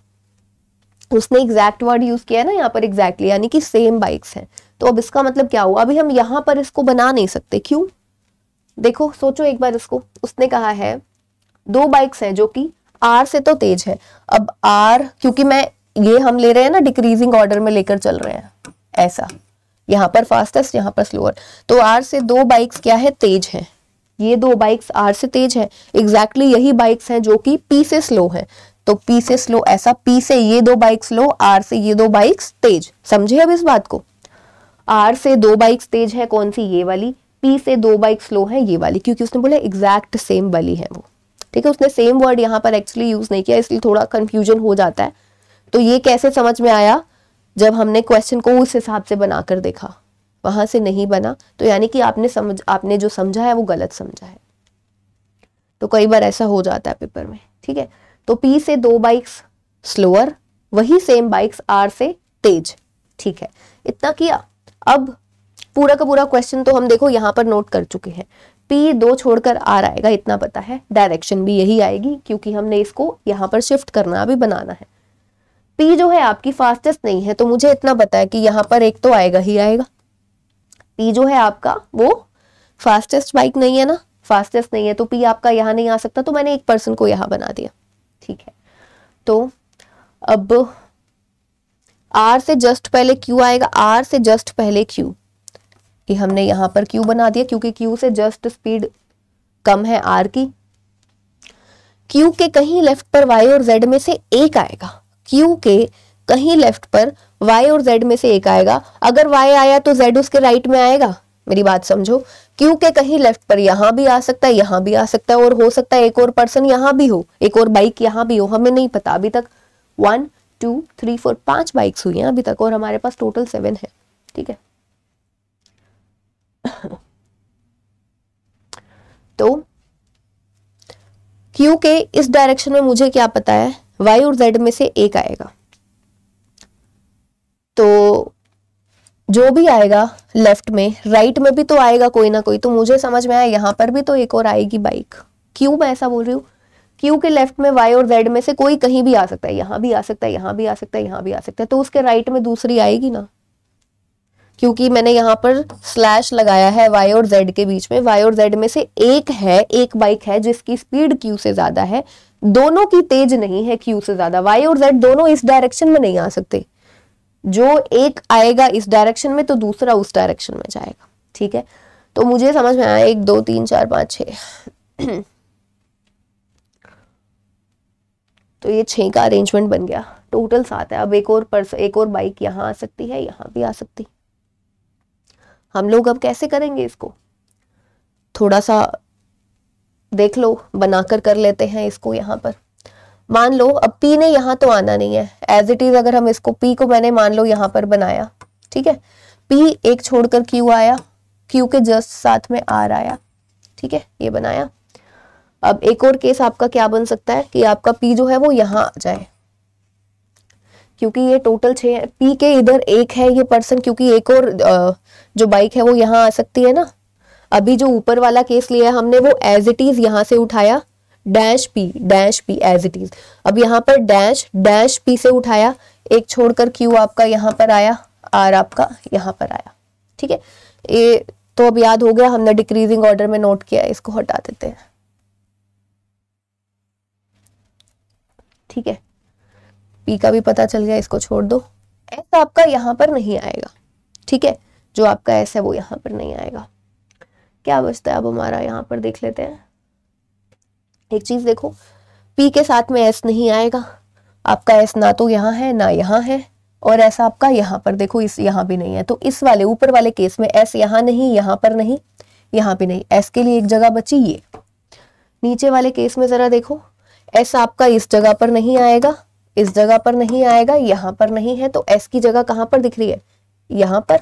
उसने एग्जैक्ट वर्ड यूज किया है ना यहाँ पर एग्जैक्टली यानी कि सेम बाइक्स हैं तो अब इसका मतलब क्या हुआ अभी हम यहाँ पर इसको बना नहीं सकते क्यों देखो सोचो एक बार इसको उसने कहा है दो बाइक्स हैं जो कि आर से तो तेज है अब आर क्योंकि मैं ये हम ले रहे हैं ना डिक्रीजिंग ऑर्डर में लेकर चल रहे हैं ऐसा यहाँ पर फास्टेस्ट यहाँ पर स्लोअर तो आर से दो बाइक्स क्या है तेज है ये दो बाइक्स आर से तेज है एग्जैक्टली exactly यही बाइक्स हैं जो कि पी से स्लो है तो पी से स्लो ऐसा पी से ये दो बाइक स्लो आर से ये दो बाइक्स तेज समझे अब इस बात को आर से दो बाइक्स तेज है कौन सी ये वाली पी से दो बाइक स्लो है ये वाली क्योंकि उसने बोला एग्जैक्ट सेम वाली है वो ठीक है उसने सेम वर्ड यहाँ पर एक्चुअली यूज नहीं किया इसलिए थोड़ा कंफ्यूजन हो जाता है तो ये कैसे समझ में आया जब हमने क्वेश्चन को उस हिसाब से बनाकर देखा वहां से नहीं बना तो यानी कि आपने समझ आपने जो समझा है वो गलत समझा है तो कई बार ऐसा हो जाता है पेपर में ठीक है तो P से दो बाइक्स स्लोअर वही सेम बाइक्स R से तेज ठीक है इतना किया अब पूरा का पूरा क्वेश्चन तो हम देखो यहां पर नोट कर चुके हैं P दो छोड़कर R आएगा इतना पता है डायरेक्शन भी यही आएगी क्योंकि हमने इसको यहां पर शिफ्ट करना अभी बनाना है P जो है आपकी फास्टेस्ट नहीं है तो मुझे इतना पता है कि यहां पर एक तो आएगा ही आएगा P जो है आपका वो फास्टेस्ट बाइक नहीं है ना फास्टेस्ट नहीं है तो P आपका यहाँ नहीं आ सकता तो मैंने एक पर्सन को यहां बना दिया ठीक है तो अब आर से जस्ट पहले क्यू आएगा आर से जस्ट पहले क्यू कि हमने यहां पर क्यू बना दिया क्योंकि क्यू से जस्ट स्पीड कम है आर की क्यू के कहीं लेफ्ट पर वाई और जेड में से एक आएगा क्यू के कहीं लेफ्ट पर वाई और जेड में से एक आएगा अगर वाई आया तो जेड उसके राइट में आएगा मेरी बात समझो क्यू के कहीं लेफ्ट पर यहाँ भी आ सकता है यहाँ भी आ सकता है और हो सकता है एक और पर्सन यहाँ भी हो एक और बाइक यहाँ भी हो हमें नहीं पता अभी तक वन टू थ्री फोर पांच बाइक्स हुई हैं अभी तक और हमारे पास टोटल सेवन है ठीक है तो क्यू के इस डायरेक्शन में मुझे क्या पता है वाई और जेड में से एक आएगा तो जो भी आएगा लेफ्ट में राइट में भी तो आएगा कोई ना कोई तो मुझे समझ में आया यहाँ पर भी तो एक और आएगी बाइक क्यों मैं ऐसा बोल रही हूँ क्यू के लेफ्ट में वाई और जेड में से कोई कहीं भी आ सकता है यहां भी आ सकता है यहाँ भी आ सकता है यहाँ भी आ सकता है तो उसके राइट में दूसरी आएगी ना क्योंकि मैंने यहाँ पर स्लैश लगाया है वाई और जेड के बीच में वाई और जेड में से एक है एक बाइक है जिसकी स्पीड क्यू से ज्यादा है दोनों की तेज नहीं है क्यू से ज्यादा वाई और जेड दोनों इस डायरेक्शन में नहीं आ सकते जो एक आएगा इस डायरेक्शन में तो दूसरा उस डायरेक्शन में जाएगा ठीक है तो मुझे समझ में आया एक दो तीन चार पांच छ तो ये छह का अरेंजमेंट बन गया टोटल सात है अब एक और पर्स एक और बाइक यहां आ सकती है यहां भी आ सकती हम लोग अब कैसे करेंगे इसको थोड़ा सा देख लो बनाकर कर लेते हैं इसको यहां पर मान लो अब पी ने यहाँ तो आना नहीं है एज इट इज अगर हम इसको पी को मैंने मान लो यहाँ पर बनाया ठीक है पी एक छोड़कर क्यू आया क्यू के जस्ट साथ में आर आया ठीक है ये बनाया अब एक और केस आपका क्या बन सकता है कि आपका पी जो है वो यहाँ आ जाए क्योंकि ये टोटल है पी के इधर एक है ये पर्सन क्योंकि एक और जो बाइक है वो यहाँ आ सकती है ना अभी जो ऊपर वाला केस लिया हमने वो एज इट इज यहाँ से उठाया dash P dash P as it is अब यहाँ पर डैश डैश पी से उठाया एक छोड़कर क्यू आपका यहाँ पर आया आर आपका यहाँ पर आया ठीक है ये तो अब याद हो गया हमने डिक्रीजिंग ऑर्डर में नोट किया इसको हटा देते हैं ठीक है पी का भी पता चल गया इसको छोड़ दो एस आपका यहाँ पर नहीं आएगा ठीक है जो आपका एस है वो यहाँ पर नहीं आएगा क्या बचता है अब हमारा यहाँ पर देख लेते हैं एक चीज़ देखो पी के साथ में एस नहीं आएगा आपका एस ना तो यहाँ है ना यहाँ है और ऐसा आपका यहाँ पर देखो इस यहाँ भी नहीं है तो इस वाले ऊपर वाले केस में एस यहाँ नहीं यहाँ पर नहीं यहाँ भी नहीं एस के लिए एक जगह बची ये नीचे वाले केस में ज़रा देखो एस आपका इस जगह पर नहीं आएगा इस जगह पर नहीं आएगा यहाँ पर नहीं है तो एस की जगह कहाँ पर दिख रही है यहाँ पर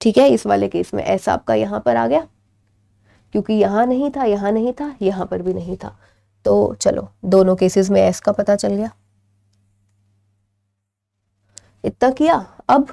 ठीक है इस वाले केस में एस आपका यहाँ पर आ गया क्योंकि यहाँ नहीं था यहाँ नहीं था यहाँ पर भी नहीं था तो चलो दोनों केसेस में एस का पता चल गया इतना किया अब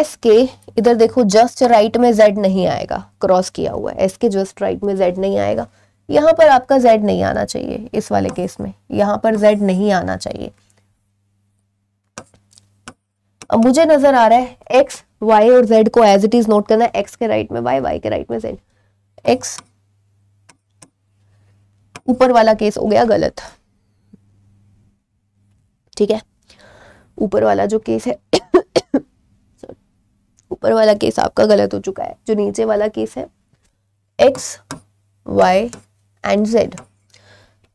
एस के इधर देखो जस्ट राइट में जेड नहीं आएगा क्रॉस किया हुआ है एस के जस्ट राइट में जेड नहीं आएगा यहां पर आपका जेड नहीं आना चाहिए इस वाले केस में यहां पर जेड नहीं आना चाहिए अब मुझे नजर आ रहा है एक्स वाई और जेड को एज इट इज नोट करना है एक्स के राइट में वाई वाई के राइट में जेड एक्स ऊपर वाला केस हो गया गलत ठीक है ऊपर वाला जो केस है ऊपर वाला केस आपका गलत हो चुका है जो नीचे वाला केस है X Y and Z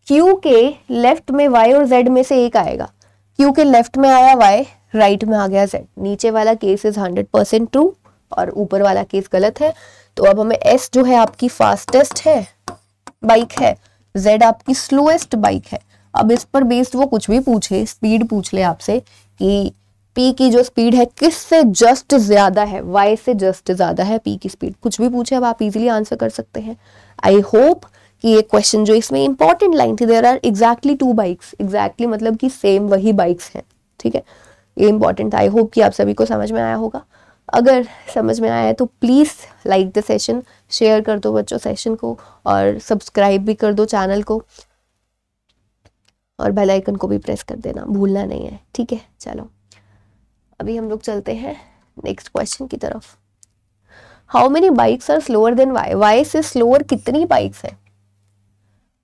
Q के लेफ्ट में वाई और जेड में से एक आएगा क्यू के लेफ्ट में आया वाई राइट right में आ गया जेड नीचे वाला case is hundred percent true और ऊपर वाला केस गलत है तो अब हमें एस जो है आपकी फास्टेस्ट है बाइक है जेड आपकी स्लोएस्ट बाइक है अब इस पर बेस्ड वो कुछ भी पूछे स्पीड पूछ ले आपसे कि पी की जो स्पीड है किस से जस्ट ज्यादा है वाई से जस्ट ज्यादा है पी की स्पीड कुछ भी पूछे अब आप इजीली आंसर कर सकते हैं आई होप कि ये क्वेश्चन जो इसमें इंपॉर्टेंट लाइन थी there are exactly two bikes exactly मतलब कि सेम वही बाइक्स हैं ठीक है ये इंपॉर्टेंट था आई होप कि आप सभी को समझ में आया होगा अगर समझ में आया है तो please like the session share कर दो बच्चों सेशन को और सब्सक्राइब भी कर दो चैनल को और बेल आइकन को भी प्रेस कर देना भूलना नहीं है ठीक है चलो अभी हम लोग चलते हैं नेक्स्ट क्वेश्चन की तरफ how many bikes are slower than Y Y से स्लोअर कितनी बाइक्स है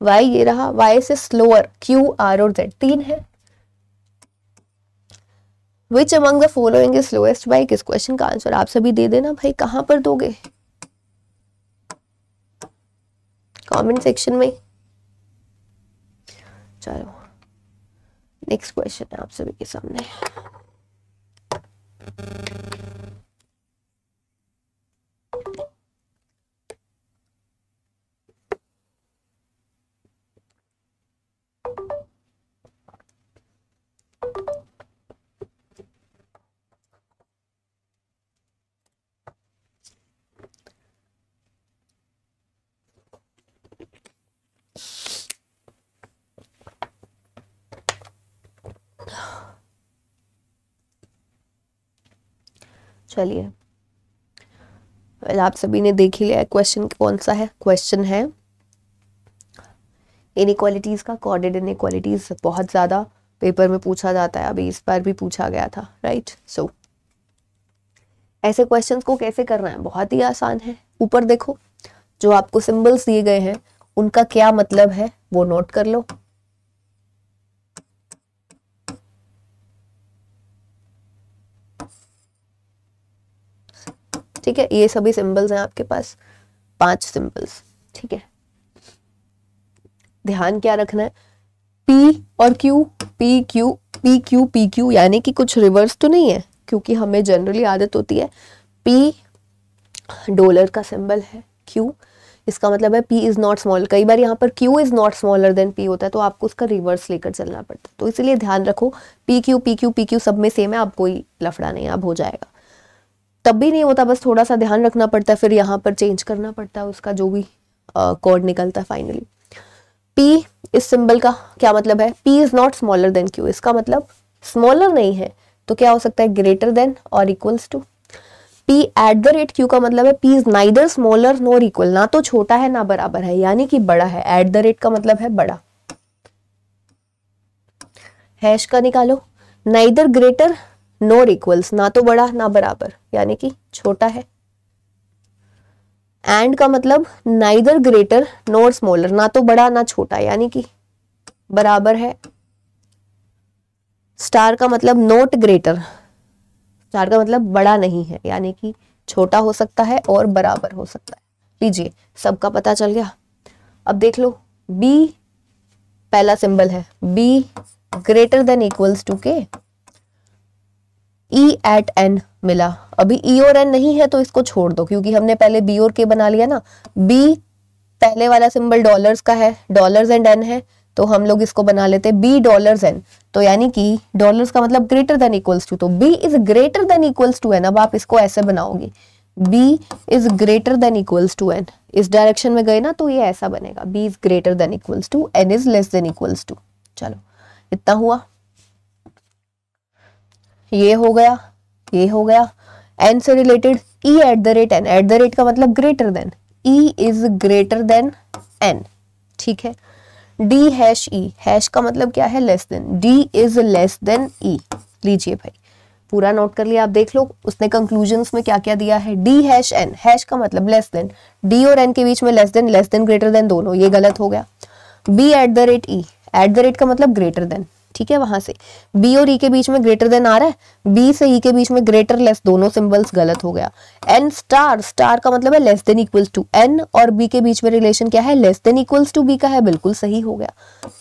वाई ये रहा वाई से स्लोअर क्यू आर और जेड तीन है which among the following is slowest bike इस क्वेश्चन का आंसर आप सभी दे देना भाई कहां पर दोगे कमेंट सेक्शन में चलो नेक्स्ट क्वेश्चन है आप सभी के सामने चलिए आप सभी ने देख ही लिया क्वेश्चन कौन सा है क्वेश्चन है इन इक्वालिटीज का कॉर्डेड इन इक्वालिटीज बहुत ज़्यादा पेपर में पूछा जाता है अभी इस बार भी पूछा गया था राइट सो so, ऐसे क्वेश्चंस को कैसे करना है बहुत ही आसान है ऊपर देखो जो आपको सिंबल्स दिए गए हैं उनका क्या मतलब है वो नोट कर लो ठीक है ये सभी सिंबल्स हैं आपके पास पांच सिंबल्स ठीक है ध्यान क्या रखना है पी और Q P Q P Q P Q यानी कि कुछ रिवर्स तो नहीं है क्योंकि हमें जनरली आदत होती है पी डॉलर का सिंबल है क्यू इसका मतलब है पी इज़ नॉट स्मॉल कई बार यहाँ पर Q is not smaller than P होता है तो आपको उसका रिवर्स लेकर चलना पड़ता है तो इसलिए ध्यान रखो P Q P Q P Q सब में सेम है आप कोई लफड़ा नहीं अब हो जाएगा तब भी नहीं होता बस थोड़ा सा ध्यान रखना पड़ता है फिर यहाँ पर चेंज करना पड़ता है उसका जो भी कॉर्ड निकलता है फाइनली पी इस सिंबल का क्या मतलब है P is not smaller than Q इसका मतलब स्मॉलर नहीं है तो क्या हो सकता है ग्रेटर देन और equals to P at the rate Q का मतलब है P is neither smaller nor equal ना तो छोटा है ना बराबर है यानी कि बड़ा है एट द रेट का मतलब है बड़ा हैश का निकालो नाइदर ग्रेटर नोर इक्वल्स ना तो बड़ा ना बराबर यानी कि छोटा है एंड का मतलब नाइदर ग्रेटर नोर स्मॉलर ना तो बड़ा ना छोटा यानी कि बराबर है स्टार का मतलब नोट ग्रेटर स्टार का मतलब बड़ा नहीं है यानी कि छोटा हो सकता है और बराबर हो सकता है लीजिए सबका पता चल गया अब देख लो बी पहला सिंबल है B greater than equals to के ई एट एन मिला अभी ई e और एन नहीं है तो इसको छोड़ दो क्योंकि हमने पहले बी और के बना लिया ना बी पहले वाला सिंबल डॉलर्स का है डॉलर्स एंड एन है तो हम लोग इसको बना लेते बी डॉलर्स एन तो यानी कि डॉलर्स का मतलब ग्रेटर देन इक्वल्स टू तो B is greater than equals to N अब आप इसको ऐसे बनाओगे B is greater than equals to N इस डायरेक्शन में गए ना तो ये ऐसा बनेगा B is greater than equals to N is less than equals to चलो इतना हुआ ये हो गया ये हो गया एन से related E at the rate N at the rate का मतलब greater than E is greater than N ठीक है डी हैश ई हैश का मतलब क्या है less than D is less than E लीजिए भाई पूरा नोट कर लिया आप देख लो उसने कंक्लूजन में क्या क्या दिया है डी हैश एन हैश का मतलब लेस देन डी और एन के बीच में less than less than greater than दोनों ये गलत हो गया B at the rate E at the rate का मतलब ग्रेटर देन ठीक है वहां से बी और ई e के बीच में ग्रेटर देन आ रहा है बी से ई e के बीच में ग्रेटर लेस दोनों सिंबल्स गलत हो गया एन स्टार स्टार का मतलब है less than equals to N और बी के बीच में रिलेशन क्या है less than equals to B का है बिल्कुल सही हो गया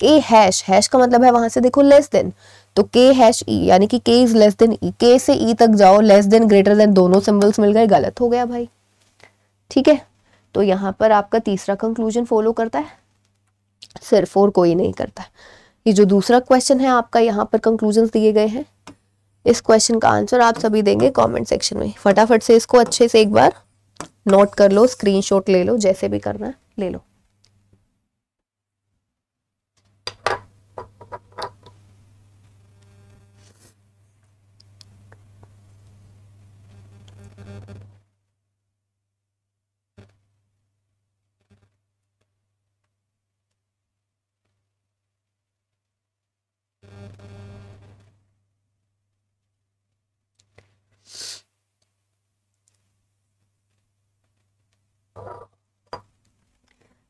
ए हैश हैश का मतलब है वहां से देखो लेस देन तो के हैश ई यानी कि के इज लेस देन ई के से ई e तक जाओ लेस देन ग्रेटर देन दोनों सिंबल्स मिल गए गलत हो गया भाई ठीक है तो यहां पर आपका तीसरा कंक्लूजन फॉलो करता है सिर्फ और कोई नहीं करता है ये जो दूसरा क्वेश्चन है आपका यहाँ पर कंक्लूजन दिए गए हैं इस क्वेश्चन का आंसर आप सभी देंगे कमेंट सेक्शन में फटाफट से इसको अच्छे से एक बार नोट कर लो स्क्रीनशॉट ले लो जैसे भी करना है ले लो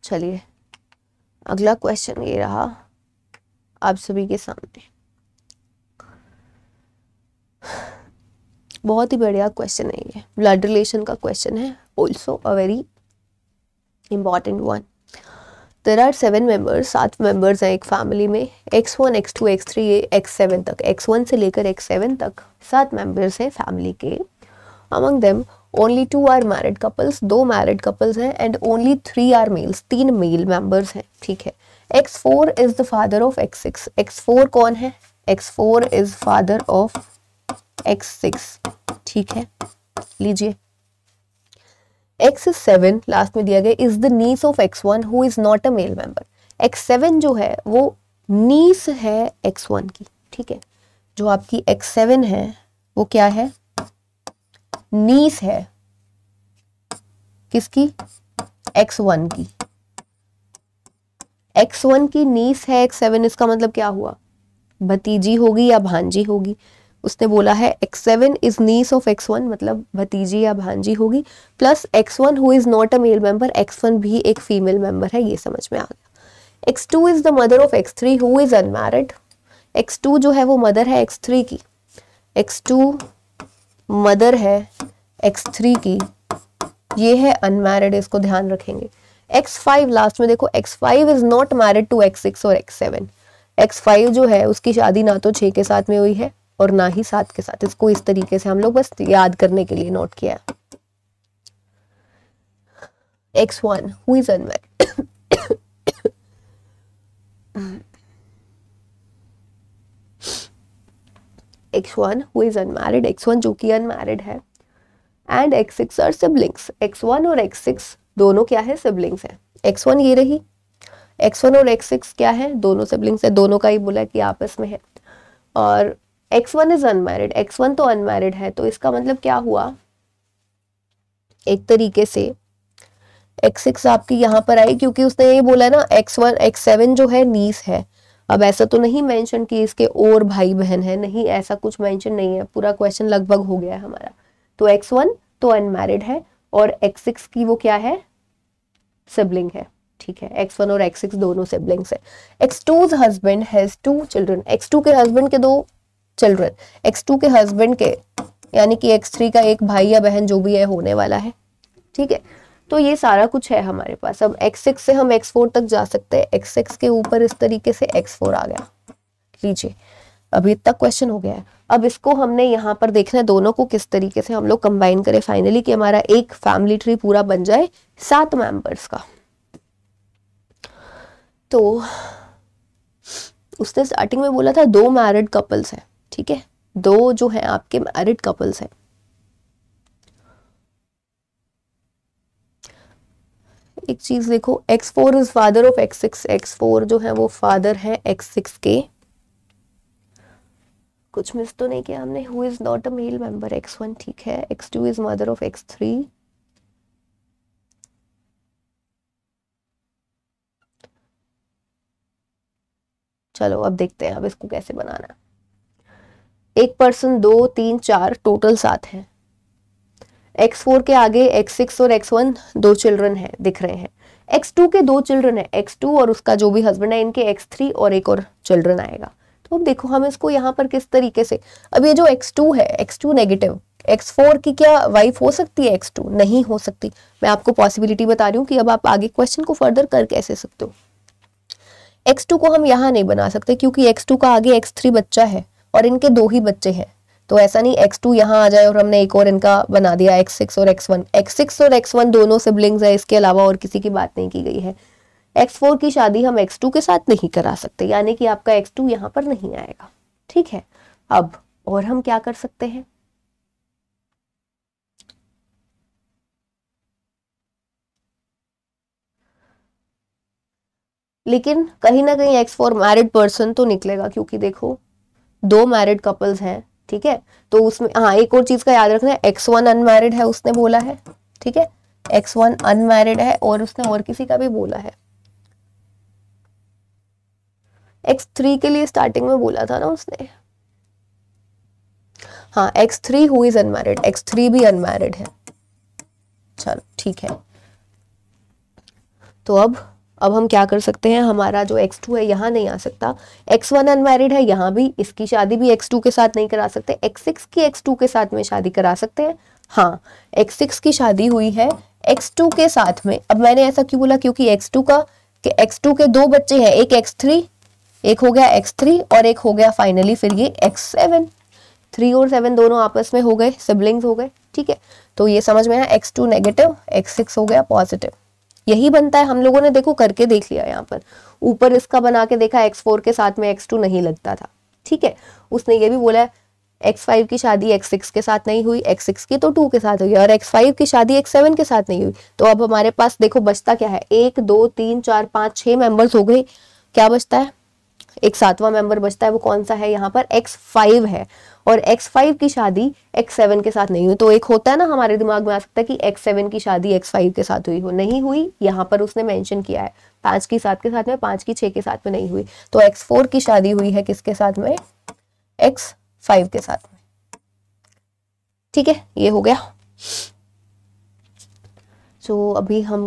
चलिए अगला क्वेश्चन ये रहा आप सभी के सामने बहुत ही बढ़िया क्वेश्चन है ये ब्लड रिलेशन का क्वेश्चन है also a very important one there are seven members सात मेंबर्स हैं एक फैमिली में X one X two X three X seven तक एक्स वन से लेकर एक्स सेवन तक सात मेंबर्स हैं फैमिली के among them only two are married couples दो मैरिड कपल्स हैं and only three are males तीन मेल मेंबर्स हैं ठीक है X four is the father of X six X four कौन है X four is father of X six ठीक है लीजिए एक्स सेवन लास्ट में दिया गया is the niece of X one who is not a male member X seven जो है वो नीस है एक्स वन की ठीक है जो आपकी एक्स सेवन है वो क्या है नीस है किसकी एक्स वन की एक्स वन की नीस है एक्स सेवन इसका मतलब क्या हुआ भतीजी होगी या भांजी होगी उसने बोला है X seven is niece of X one मतलब भतीजी या भांजी होगी plus X one who is not a male member X one भी एक फीमेल मेंबर है ये समझ में आ गया X two is the mother of X three who is unmarried X two जो है वो मदर है एक्स थ्री की एक्स टू मदर है एक्स थ्री की ये है अनमैरिड इसको ध्यान रखेंगे एक्स फाइव लास्ट में देखो X five is not married to X six और एक्स सेवन एक्स फाइव जो है उसकी शादी ना तो छः के साथ में हुई है और ना ही सात के साथ इसको इस तरीके से हम लोग बस याद करने के लिए नोट किया X one who is unmarried X one who is unmarried X one जो कि अनमैरिड है and X six are siblings X one और एक्स सिक्स दोनों क्या है सिबलिंग्स हैं एक्स वन ये रही एक्स वन और एक्स सिक्स क्या है दोनों सिबलिंग्स है दोनों का ही बोला कि आपस में है और X one is unmarried X one तो अनमैरिड है तो इसका मतलब क्या हुआ एक तरीके से एक्स सिक्स आपकी यहाँ पर आई क्योंकि उसने ये बोला ना एक्स वन एक्स सेवन जो है नीस है अब ऐसा तो नहीं मेंशन कि इसके और भाई बहन है नहीं ऐसा कुछ मेंशन नहीं है पूरा क्वेश्चन लगभग हो गया है हमारा तो एक्स वन तो अनमैरिड है और एक्स सिक्स की वो क्या है सिबलिंग है ठीक है एक्स वन और एक्स सिक्स दोनों सिबलिंग्स है X two's husband has two children X two के हस्बैंड के दो चिल्ड्रन एक्स टू के हस्बैंड के यानी कि एक्स थ्री का एक भाई या बहन जो भी है होने वाला है ठीक है तो ये सारा कुछ है हमारे पास अब एक्स सिक्स से हम एक्स फोर तक जा सकते हैं एक्स सिक्स के ऊपर इस तरीके से एक्स फोर आ गया लीजिए अभी तक क्वेश्चन हो गया है अब इसको हमने यहाँ पर देखना है दोनों को किस तरीके से हम लोग कंबाइन करें फाइनली कि हमारा एक फैमिली ट्री पूरा बन जाए सात मेंबर्स का तो उसने स्टार्टिंग में बोला था दो मैरिड कपल्स हैं ठीक है दो जो है आपके मैरिड कपल्स हैं एक चीज़ देखो x4 four is father of x6 x4 जो है वो फादर है x6 के कुछ मिस तो नहीं किया हमने who is not a male member x1 ठीक है x2 two is mother of x3 चलो अब देखते हैं अब इसको कैसे बनाना एक पर्सन दो तीन चार टोटल सात हैं एक्स फोर के आगे एक्स सिक्स और एक्स वन दो चिल्ड्रन है दिख रहे हैं एक्स टू के दो चिल्ड्रन है एक्स टू और उसका जो भी हस्बैंड है इनके एक्स थ्री और एक और चिल्ड्रन आएगा तो अब देखो हम इसको यहाँ पर किस तरीके से अब ये जो एक्स टू है x two negative x four की क्या वाइफ हो सकती है एक्स टू नहीं हो सकती मैं आपको पॉसिबिलिटी बता रही हूँ कि अब आप आगे क्वेश्चन को फर्दर कर कैसे सकते हो एक्स टू को हम यहाँ नहीं बना सकते क्योंकि एक्स टू का आगे एक्स थ्री बच्चा है और इनके दो ही बच्चे हैं तो ऐसा नहीं एक्स टू यहाँ आ जाए और हमने एक और इनका बना दिया एक्स सिक्स और एक्स वन एक्स सिक्स और एक्स वन दोनों सिबलिंग्स है इसके अलावा और किसी की बात नहीं की गई है एक्स फोर की शादी हम एक्स टू के साथ नहीं करा सकते यानी कि आपका एक्स टू यहाँ पर नहीं आएगा ठीक है अब और हम क्या कर सकते हैं लेकिन कहीं ना कहीं एक्स फॉर मैरिड पर्सन तो निकलेगा क्योंकि देखो दो मैरिड कपल्स हैं ठीक है तो उसमें हाँ एक और चीज का याद रखना है एक्स वन अनमेरिड है उसने बोला है ठीक है एक्स वन अनमेरिड है और उसने और किसी का भी बोला है एक्स थ्री के लिए स्टार्टिंग में बोला था ना उसने हाँ X three who is unmarried X three भी अनमेरिड है चलो ठीक है तो अब अब हम क्या कर सकते हैं हमारा जो एक्स टू है यहाँ नहीं आ सकता एक्स वन अनमेरिड है यहाँ भी इसकी शादी भी एक्स टू के साथ नहीं करा सकते एक्स सिक्स की एक्स टू के साथ में शादी करा सकते हैं हाँ एक्स सिक्स की शादी हुई है एक्स टू के साथ में अब मैंने ऐसा क्यों बोला क्योंकि एक्स टू का एक्स टू के दो बच्चे हैं एक एक्स थ्री एक हो गया एक्स थ्री और एक हो गया फाइनली फिर ये एक्स सेवन थ्री और सेवन दोनों आपस में हो गए सिबलिंग्स हो गए ठीक है तो ये समझ में आया X two negative X six हो गया पॉजिटिव यही बनता है हम लोगों ने देखो करके देख लिया यहाँ पर ऊपर इसका बना के देखा एक्स फोर के साथ में एक्स टू नहीं लगता था ठीक है उसने ये भी बोला है एक्स फाइव की शादी एक्स सिक्स के साथ नहीं हुई एक्स सिक्स की तो टू के साथ हुई और एक्स फाइव की शादी एक्स सेवन के साथ नहीं हुई तो अब हमारे पास देखो बचता क्या है एक दो तीन चार पांच छह मेंबर्स हो गए क्या बचता है एक सातवां मेंबर बचता है वो कौन सा है यहाँ पर एक्स फाइव है और एक्स फाइव की शादी एक्स सेवन के साथ नहीं हुई तो एक होता है ना हमारे दिमाग में आ सकता है कि एक्स सेवन की शादी एक्स फाइव के साथ हुई हो नहीं हुई यहाँ पर उसने मेंशन किया है पांच की सात के साथ में पांच की छह के साथ में नहीं हुई तो एक्स फोर की शादी हुई है किसके साथ में एक्स फाइव के साथ में ठीक है ये हो गया सो अभी हम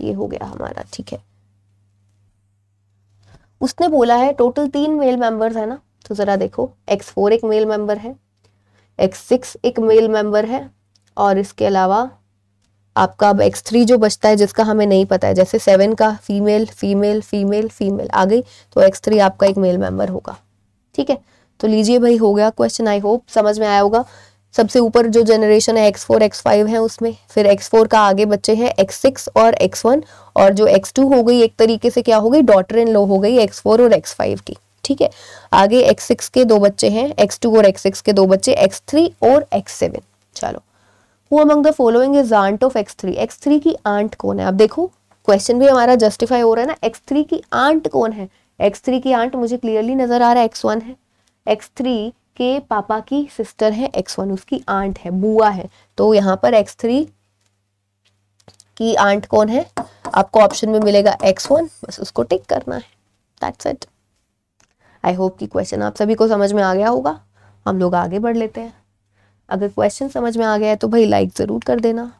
ये हो गया हमारा ठीक है उसने बोला है टोटल तीन मेल मेंबर्स है ना तो ज़रा देखो एक्स फोर एक मेल मेंबर है एक्स सिक्स एक मेल मेंबर है और इसके अलावा आपका अब एक्स थ्री जो बचता है जिसका हमें नहीं पता है जैसे सेवन का फीमेल फीमेल फीमेल फीमेल आ गई तो एक्स थ्री आपका एक मेल मेंबर होगा ठीक है तो लीजिए भाई हो गया क्वेश्चन आई होप समझ में आया होगा सबसे ऊपर जो जनरेशन है एक्स फोर एक्स फाइव है उसमें फिर एक्स फोर का आगे बच्चे हैं एक्स सिक्स और एक्स वन और जो एक्स टू हो गई एक तरीके से क्या हो गई डॉटर इन लो हो गई एक्स फोर और एक्स फाइव की ठीक है आगे एक्स सिक्स के दो बच्चे हैं एक्स टू और एक्स सिक्स के दो बच्चे एक्स थ्री और एक्स सेवन चलो वो among the following is aunt of X three X three की आंट कौन है आप देखो क्वेश्चन भी हमारा जस्टिफाई हो रहा है ना एक्स थ्री की आंट कौन है एक्स थ्री की आंट मुझे क्लियरली नजर आ रहा है एक्स वन है एक्स थ्री के पापा की सिस्टर है एक्स वन उसकी आंट है बुआ है तो यहाँ पर एक्स थ्री की आंट कौन है आपको ऑप्शन में मिलेगा एक्स वन बस उसको टिक करना है दैट्स इट आई होप कि क्वेश्चन आप सभी को समझ में आ गया होगा हम लोग आगे बढ़ लेते हैं अगर क्वेश्चन समझ में आ गया है तो भाई लाइक ज़रूर कर देना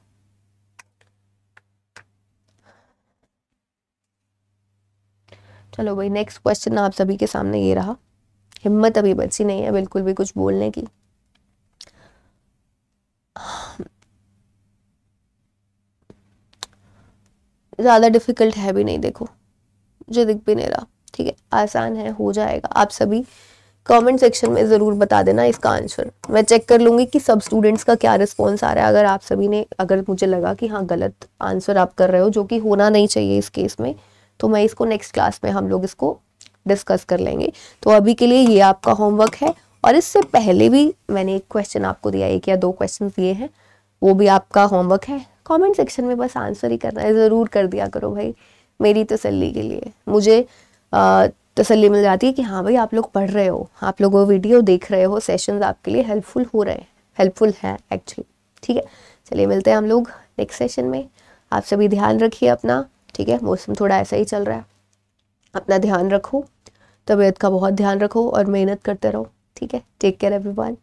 चलो भाई नेक्स्ट क्वेश्चन आप सभी के सामने ये रहा हिम्मत अभी बची नहीं है बिल्कुल भी कुछ बोलने की ज़्यादा डिफ़िकल्ट है भी नहीं देखो जो दिख भी नहीं रहा ठीक है आसान है हो जाएगा आप सभी कमेंट सेक्शन में ज़रूर बता देना इसका आंसर मैं चेक कर लूँगी कि सब स्टूडेंट्स का क्या रिस्पॉन्स आ रहा है अगर आप सभी ने अगर मुझे लगा कि हाँ गलत आंसर आप कर रहे हो जो कि होना नहीं चाहिए इस केस में तो मैं इसको नेक्स्ट क्लास में हम लोग इसको डिस्कस कर लेंगे तो अभी के लिए ये आपका होमवर्क है और इससे पहले भी मैंने एक क्वेश्चन आपको दिया एक या दो क्वेश्चन दिए हैं वो भी आपका होमवर्क है कमेंट सेक्शन में बस आंसर ही करना है ज़रूर कर दिया करो भाई मेरी तसल्ली के लिए मुझे तसल्ली मिल जाती है कि हाँ भाई आप लोग पढ़ रहे हो आप लोग वो वीडियो देख रहे हो सेशंस आपके लिए हेल्पफुल हो रहे हैं हेल्पफुल हैं एक्चुअली ठीक है चलिए मिलते हैं हम लोग नेक्स्ट सेशन में आप सभी ध्यान रखिए अपना ठीक है मौसम थोड़ा ऐसा ही चल रहा है अपना ध्यान रखो तबीयत का बहुत ध्यान रखो और मेहनत करते रहो ठीक है टेक केयर एवरीवन